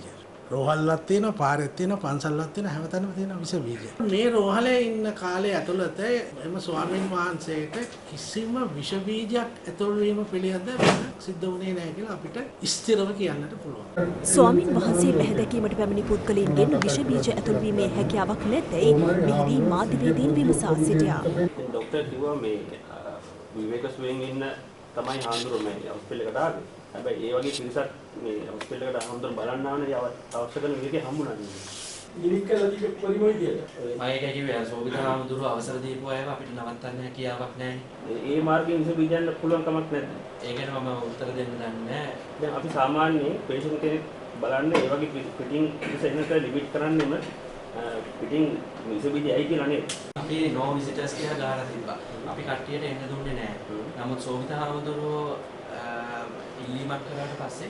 රෝහල්ලක් තියෙනවා පාරෙත් තියෙනවා පන්සල්ලක් තියෙනවා හැමතැනම තියෙනවා විස බීජ. මේ රෝහලේ ඉන්න කාලේ ඇතුළත එම ස්වාමින් වහන්සේට කිසිම විෂ බීජයක් ඇතුළු වීම පිළිබඳ සිද්ධ වුණේ නැහැ කියලා අපිට ස්ථිරව කියන්නට පුළුවන්. ස්වාමින් වහන්සේ පැහැදැකීමට පැමිණි පුද්ගලයින්ගෙන් විෂ බීජ ඇතුළු වීමේ හැකියාවක් නැතයි මෙහිදී මාධ්‍යවේදීන් විමසා සිටියා. ડોક્ટર කිව්වා මේ විවේක සුවෙන් ඉන්න තමයි හාමුදුරුවෝ මේ හොස්පිටල් එකට ආවේ. හැබැයි ඒ වගේ පිරිසක් මේ හොස්පිටල් එකට හම්බුන බලන්න ආවනේ අවශ්‍ය කරන විදිහේ හම්බුණා ලින්ක් කරලා දීපු පරිම විදියට මම ඒක කිව්වේ සෝබිතාමඳුරු අවසර දීපු අයව අපිට නවත්තන්න හැකියාවක් නැහැ ඒ මාර්ගයෙන් ඉස්සෙ බිජන්න පුළුවන් කමක් නැද්ද ඒකට මම උත්තර දෙන්න දන්නේ දැන් අපි සාමාන්‍යයෙන් පේෂන්ට් කෙනෙක් බලන්න ඒ වගේ පිටින් සෙන්න කරලා ලිමිට් කරන්නෙම පිටින් මිසබිදි ඇයි කියලා නේද අපි නෝ විසිටර්ස් කියලා ගහලා තිබ්බා අපි කට්ටියට එන්න දුන්නේ නැහැ නමුත් සෝබිතාමඳුරු ඉල්ලීමක් කරාට පස්සේ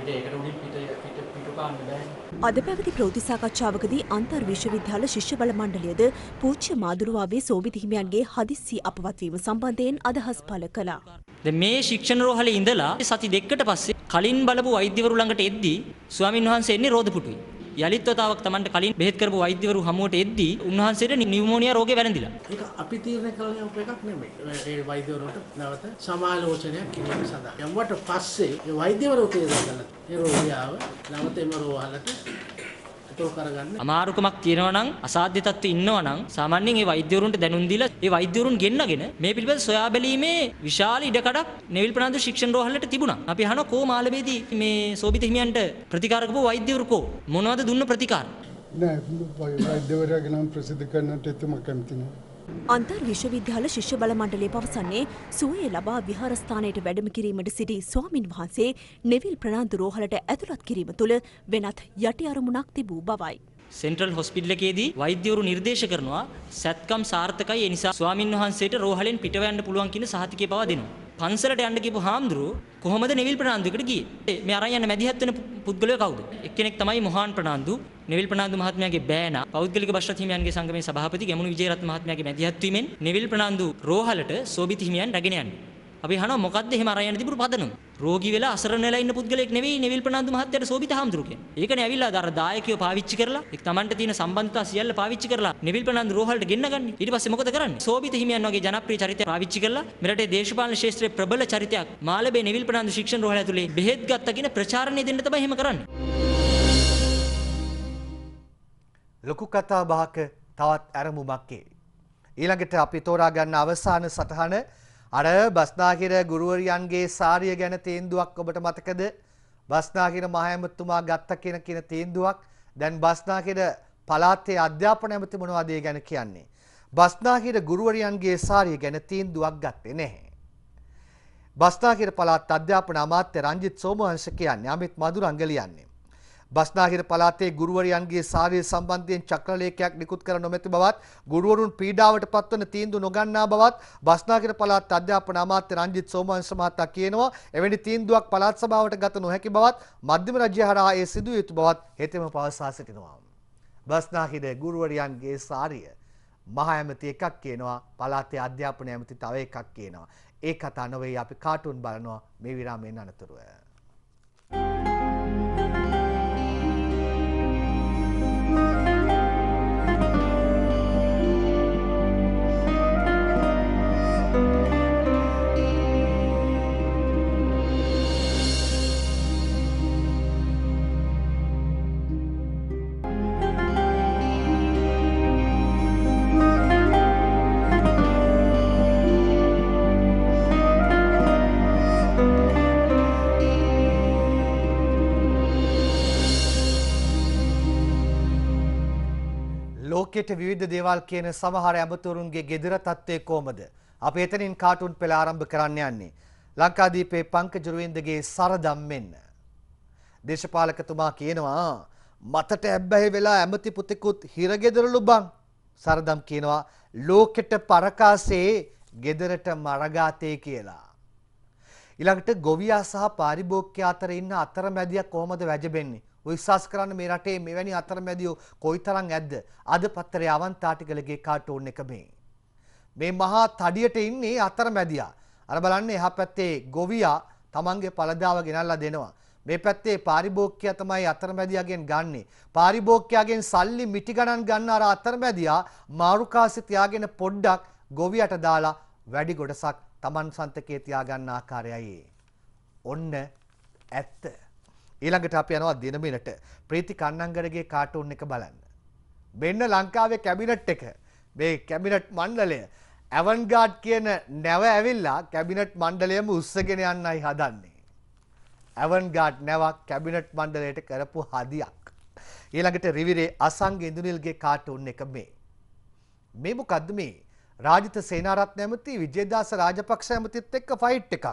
අපිට ඒකට උඩින් පිට පිට පිටුපාන්න බෑනේ. අද පැවති ප්‍රවෘත්ති සාකච්ඡාවකදී අන්තර් විශ්වවිද්‍යාල ශිෂ්‍ය බල මණ්ඩලයද පූජ්‍ය මාදුරුවාවේ සෝබිත හිමියන්ගේ හදිස්සි අපවත් වීම සම්බන්ධයෙන් අදහස් පළ කළා. දැන් මේ ශික්ෂණ රෝහලේ ඉඳලා සති දෙකකට පස්සේ කලින් බලපු වෛද්‍යවරු ළඟට එද්දී ස්වාමින්වහන්සේ එන්නේ රෝද පුටුයි. යලිත් වතාවක් Tamanට කලින් බෙහෙත් කරපු වෛද්‍යවරු හමුවට එද්දී උන්වහන්සේට නියුමෝනියා රෝගේ වැළඳිලා. ඒක අපි තීරණය කළ යුතු එකක් නෙමෙයි. ඒ වෛද්‍යවරුන්ට නැවත සමාලෝචනයක් කිරීම සඳහා. යම්වට පස්සේ ඒ වෛද්‍යවරු තීරණය කළා. ඒ රෝගියාව නැවත එම රෝහලට ඔට්ටෝ කරගන්න අමාරුකමක් තියෙනවා නම් අසාධ්‍ය තත්ත්ව ඉන්නවා නම් සාමාන්‍යයෙන් ඒ වෛද්‍යවරුන්ට දැනුම් දීලා ඒ වෛද්‍යවරුන් ගෙන්නගෙන මේ පිළිබඳ සොයා බැලීමේ විශාල ඉඩකඩක් නෙවිල් ප්‍රනාන්දු ශික්ෂණ රෝහලට තිබුණා. අපි අහන කෝ මාළවේදී මේ සෝබිත හිමියන්ට ප්‍රතිකාර කරපු වෛද්‍යවරු කෝ මොනවද දුන්න ප්‍රතිකාර? නෑ වෛද්‍යවරයාගේ නම් ප්‍රසිද්ධ කරන්නට එතුමා කැමති නෑ. අන්තර් විශ්වවිද්‍යාල ශිෂ්‍ය බල මණ්ඩලය පවසන්නේ සුවය ලබා විහාරස්ථානයට වැඩම කිරීමට සිටි ස්වාමින් වහන්සේ නෙවිල් ප්‍රනාන්දු රෝහලට ඇතුළත් කිරීම තුළ වෙනත් යටි අරමුණක් තිබූ බවයි. සෙන්ට්‍රල් හොස්පිටල් එකේදී වෛද්‍යවරු නිර්දේශ කරනවා සැත්කම් සාර්ථකයි ඒ නිසා ස්වාමින් වහන්සේට රෝහලෙන් පිටව යන්න පුළුවන් කියන සහතිකය පවා දෙනවා. පන්සලට යන්න කියපු හාමුදුරු කොහොමද නෙවිල් ප්‍රනාන්දුකට ගියේ? මේ අරන් යන මැදිහත් වෙන පුද්ගලයා කවුද? එක්කෙනෙක් තමයි මොහාන් ප්‍රනාන්දු. නෙවිල් ප්‍රනාන්දු මහත්මයාගේ බෑනා පෞද්ගලික බස්රත් හිමියන්ගේ සංගමේ සභාපති ගැමුණු විජේරත් මහත්මයාගේ මැදිහත් වීමෙන් නෙවිල් ප්‍රනාන්දු රෝහලට සෝබිත හිමියන් රැගෙන යන්නේ. අපි අහනවා මොකද්ද එහෙම අරයන් තිබුණු පදනම? රෝගී වෙලා අසරණ වෙලා ඉන්න පුද්ගලෙක් නෙවෙයි නෙවිල් ප්‍රනාන්දු මහත්තයාට සෝබිත හාමුදුරු කියන්නේ. ඒකනේ ඇවිල්ලා අර දායකයෝ පාවිච්චි කරලා ඒක Tamanට තියෙන සම්බන්ධතා සියල්ල පාවිච්චි කරලා නෙවිල් ප්‍රනාන්දු රෝහලට ගෙන්නගන්නේ. ඊට පස්සේ මොකද කරන්නේ? සෝබිත හිමියන් වගේ ජනප්‍රිය චරිතය පාවිච්චි කරලා මෙරටේ දේශපාලන ක්ෂේත්‍රයේ ප්‍රබල චරිතයක් මාළබේ නෙවිල් ප්‍රනාන්දු ශික්ෂණ රෝහල ඇතුලේ බෙහෙත් ගත්තා කියන ප්‍රචාරණය දෙන්න තමයි එහෙම කරන්නේ. ලොකු කතා බහක තවත් අරමුමක් ඒ. ඊළඟට අපි තෝරා ගන්න අවසාන සටහන අර බස්නාහිර ගුරුවරියන්ගේ සාරිය ගැන තීන්දුවක් ඔබට මතකද? බස්නාහිර මහඇමතුමා ගත්ත කියන කියන තීන්දුවක් දැන් බස්නාහිර පළාතේ අධ්‍යාපන ඇමති මොනවද ඒ ගැන කියන්නේ? බස්නාහිර ගුරුවරියන්ගේ සාරිය ගැන තීන්දුවක් ගත්තේ නැහැ. බස්නාහිර පළාත් අධ්‍යාපන අමාත්‍ය රංජිත් සෝමවංශ කියන්නේ අමිත් මදුරංග ලියන්නේ. බස්නාහිර පළාතේ ගුරුවරයන්ගේ සාරය සම්බන්ධයෙන් චක්‍රලේඛයක් නිකුත් කර නොමැති බවත් ගුරුවරුන් පීඩාවට පත්වන තීන්දුව නොගන්නා බවත් බස්නාහිර පළාත් අධ්‍යාපන අමාත්‍ය රංජිත් සෝමවංශ මහතා කියනවා එවැනි තීන්දුවක් පළාත් සභාවට ගත නොහැකි බවත් මධ්‍යම රජය හරහා ඒ සිදුවිය යුතු බවත් හෙතෙම පවසා සිටිනවා. බස්නාහිර ගුරුවරයන්ගේ සාරය මහ ඇමති එකක් කියනවා පළාතේ අධ්‍යාපන ඇමති තව එකක් කියනවා. ඒ කතා නොවේ අපි කාටුන් බලනවා මේ විරාමයෙන් අනතුරුව. Thank you. එක්කෙට විවිධ දේවල් කියන සමහර ඇමතුරුන්ගේ gedara තත්ත්වය කොහමද? අපි එතනින් කාටුන් පෙළ ආරම්භ කරන්න යන්නේ. ලංකාදීපේ පංකජ රුවින්දගේ සරදම් මෙන්න. දේශපාලකතුමා කියනවා මතට ඇබ්බැහි වෙලා ඇමති පුතෙකුත් හිරගෙදරලු බං. සරදම් කියනවා ලෝකෙට පරකාසේ ගෙදරට මරගාතේ කියලා. ඊළඟට ගොවියා සහ පාරිභෝගිකයා අතර ඉන්න අතරමැදියා කොහොමද වැජබෙන්නේ? ඔය විශ්වාස කරන්න මේ රටේ මෙවැනි අතරමැදියෝ කොයිතරම් ඇද්ද? අද පත්තරේ අවන්තාටිකලගේ කාටූන් එක මේ. මේ මහා තඩියට ඉන්නේ අතරමැදියා. අර බලන්න එහා පැත්තේ ගොවියා තමන්ගේ පළදාව ගෙනල්ලා දෙනවා. මේ පැත්තේ පාරිභෝගිකයා තමයි අතරමැදියාගෙන් ගන්නෙ. පාරිභෝගිකයාගෙන් සල්ලි මිටි ගණන් ගන්න අර අතරමැදියා මාරුකාසෙ තියාගෙන පොඩ්ඩක් ගොවියට දාලා වැඩි ගොඩසක් තමන් සන්තකේ තියාගන්න ආකාරයයි. ඔන්න ඇත්ත. ඊළඟට අපි යනවා දිනමිනට ප්‍රීති කන්නංගරගේ කාටුන් එක බලන්න. මෙන්න ලංකාවේ කැබිනට් එක මේ කැබිනට් මණ්ඩලය ඇවන්ගාඩ් කියන නැව ඇවිල්ලා කැබිනට් මණ්ඩලයම උස්සගෙන යන්නයි හදන්නේ. ඇවන්ගාඩ් නැවක් කැබිනට් මණ්ඩලයට කරපු හදියක්. ඊළඟට රිවිරේ අසංග ඉඳුනිල්ගේ කාටුන් එක මේ. මේ මොකද්ද මේ? රාජිත සේනාරත්න ඇමති විජේදාස රාජපක්ෂ ඇමතිත් එක්ක ෆයිට් එකක්.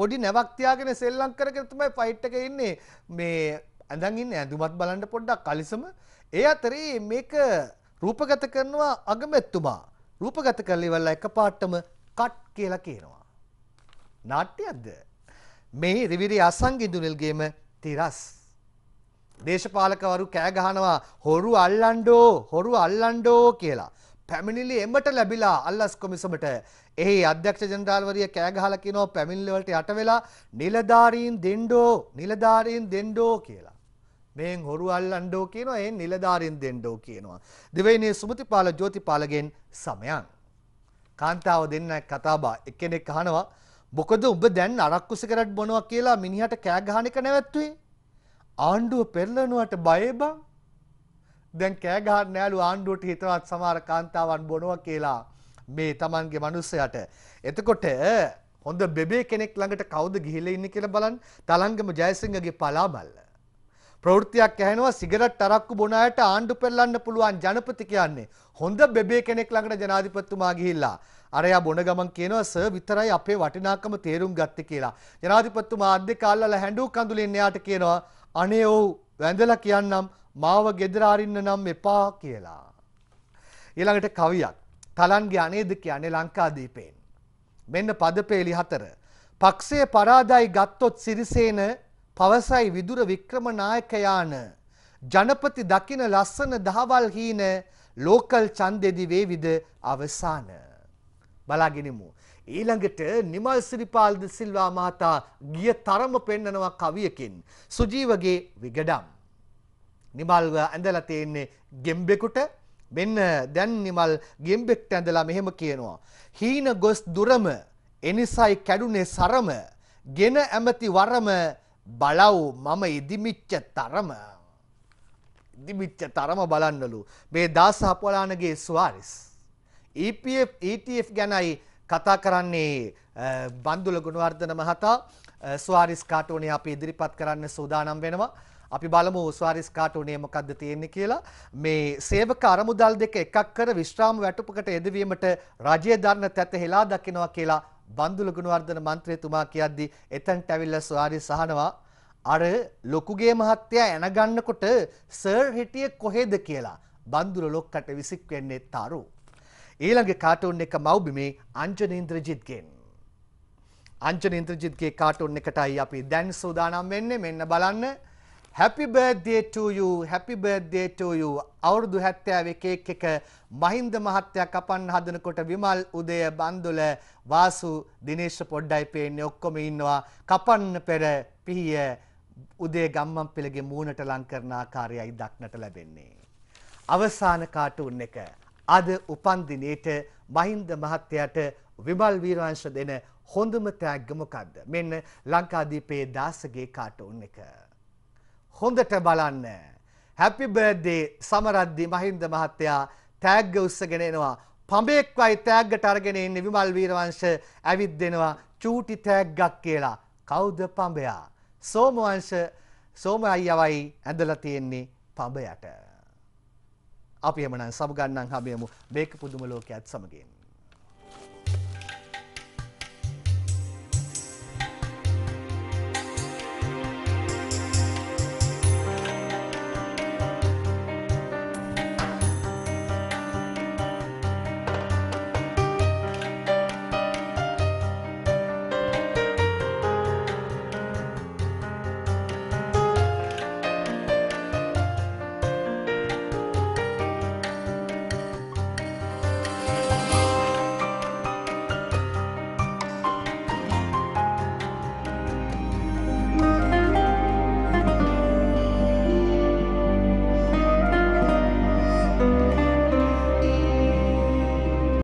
පොඩි නැවක් තියාගෙන සෙල්ලම් කරගෙන තමයි ෆයිට් එකේ ඉන්නේ මේ ඇඳන් ඉන්නේ ඇඳුමත් බලන්න පොඩ්ඩක් කලිසම ඒ අතරේ මේක රූපගත කරනවා අගමැතිතුමා රූපගත කරලා ඉවරලා එකපාරටම කට් කියලා කියනවා නාට්‍යයක්ද මේ රිවිරි අසංගිඳුනිල්ගේම තිරස් දේශපාලකවරු කෑ ගහනවා හොරු අල්ලන්ඩෝ හොරු අල්ලන්ඩෝ කියලා පැමිණිලි එඹට ලැබිලා අල්ලස් කොමිසමට එහි අධ්‍යක්ෂ ජනරාල්වරිය කෑගහලා කියනවා පැමිණිලි වලට යට වෙලා නිලධාරීන් දෙන්නෝ නිලධාරීන් දෙන්නෝ කියලා. මෙන් හොරු අල්ලන්නෝ කියනවා එන් නිලධාරීන් දෙන්නෝ කියනවා. දෙවෙනියේ සුමතිපාල ජෝතිපාලගෙන් සමයන්. කාන්තාව දෙන්න කතාබහ එක්කෙනෙක් අහනවා මොකද ඔබ දැන් අරක්කු සිගරට් බොනවා කියලා මිනිහට කෑ ගහන එක නැවැත්තුවේ? ආණ්ඩුව පෙරලනුවට බය බං. දැන් කෑ ගහන්න නෑලු ආණ්ඩුවට හිතවත් සමහර කාන්තාවන් බොනවා කියලා මේ Tamanගේ මිනිස්සයාට. එතකොට හොඳ බෙබේ කෙනෙක් ළඟට කවුද ගිහිල්ලා ඉන්නේ කියලා බලන්න. තලංගම ජයසිංහගේ පලාබල්ල. ප්‍රවෘත්තියක් ඇහෙනවා සිගරට් අරක්කු බොන අයට ආණ්ඩු පෙරලන්න පුළුවන් ජනපති කියන්නේ හොඳ බෙබේ කෙනෙක් ළඟට ජනාධිපතිතුමා ගිහිල්ලා අර එයා බොන ගමන් කියනවා සර් විතරයි අපේ වටිනාකම තේරුම් ගත්තේ කියලා ජනාධිපතිතුමා අද්දේ කාල්ලලා හැඬු කඳුලෙන් එයාට කියනවා අනේ ඔව් වැඳලා කියන්නම් මාව ගෙදර අරින්න නම් එපා කියලා. ඊළඟට කවියක්. තලන්ගේ අනේද කියන්නේ ලංකාදීපයෙන්. මෙන්න පදපේලි හතර. පක්ෂයේ පරාදයි ගත්තොත් සිරිසේන පවසයි විදුර වික්‍රමනායක යාන ජනපති දකින ලස්සන දහවල් හීන ලෝකල් ඡන්දෙදි වේවිද අවසාන බලාගෙනමු ඊළඟට නිමල් සිරිපාල් ද සිල්වා මහතා ගිය තරම පෙන්නනවා කවියකින් සුජීවගේ විගඩම් නිමල්ව ඇඳලා තියෙන්නේ ගෙම්බෙකුට මෙන්න දැන් නිමල් ගෙම්බෙක්ට ඇඳලා මෙහෙම කියනවා හීන ගොස් දුරම එනිසයි කැඩුනේ සරම ගෙන ඇමති වරම බලව් මම ඉදිමිච්ච තරම ඉදිමිච්ච තරම බලන්නලු මේ දාසහපලානගේ ස්වාරිස් EPF ETF ගැනයි කතා කරන්නේ බන්දුල ගුණවර්ධන මහතා ස්වාරිස් කාටෝනේ අපි ඉදිරිපත් කරන්න සූදානම් වෙනවා අපි බලමු ස්වාරිස් කාටුනේ මොකද්ද තියෙන්නේ කියලා. මේ සේවක අරමුදල් දෙක එකක් කර විශ්‍රාම වැටුපකට එදවීමට රජය දරන තැත හෙලා දකිනවා කියලා බන්දුල ගුණවර්ධන මන්ත්‍රීතුමා කියද්දි එතනට ඇවිල්ලා ස්වාරිස් අහනවා අර ලොකුගේ මහත්තයා ඇනගන්නකොට සර් හිටියේ කොහෙද කියලා බන්දුල ලොක්කට විසික් වෙන්නේ තාරු. ඊළඟ කාටුන් එක මව්බිමේ අංජනේන්ද්‍රජිත්ගෙන්. අංජනේන්ද්‍රජිත්ගේ කාටුන් එකටයි අපි දැන් සූදානම් වෙන්නේ මෙන්න බලන්න හැපි බර්ධේටූයු හැපි බර්ධේටූයු අවුරුදු හැත්තෑව එකෙක් එක මහින්ද මහත්තයක් අපන් හදනකොට විමල් උදය බන්දුල වාසු දිනේශ පොඩ්ඩයි පේන්නේ ඔක්කොම ඉන්නවා කපන්න පෙර පිහිය උදේ ගම්මන් පෙළගේ මූුණට ලංකරන ආකාරයයි දක්නට ලැබෙන්නේ. අවසාන කාටුන් එක අද උපන්දිනයට මහින්ද මහත්තයට විමල් වීරවංශ දෙන හොඳම තෑග්ගමකක්ද මෙන්න ලංකාදීපයේ දාසගේ කාටඋන් එක. හොඳට බලන්න. හැපි බර්දේ සමරද්දි මහින්ද මහත්තයා තෑග්ග උස්සගෙන එනවා. පඹෙක්වයි තෑග්ගට අරගෙන ඉන්නේ විමල් වීරවංශ ඇවිත් දෙනවා චූටි තෑග්ගක් කියලා. කවුද පඹයා? සෝමවංශ සෝම අයියාවයි ඇඳලා තියෙන්නේ පඹයට. අපි එමනම් සමගන්නම් හැමෙමු මේක පුදුම ලෝකයක් සමගින්.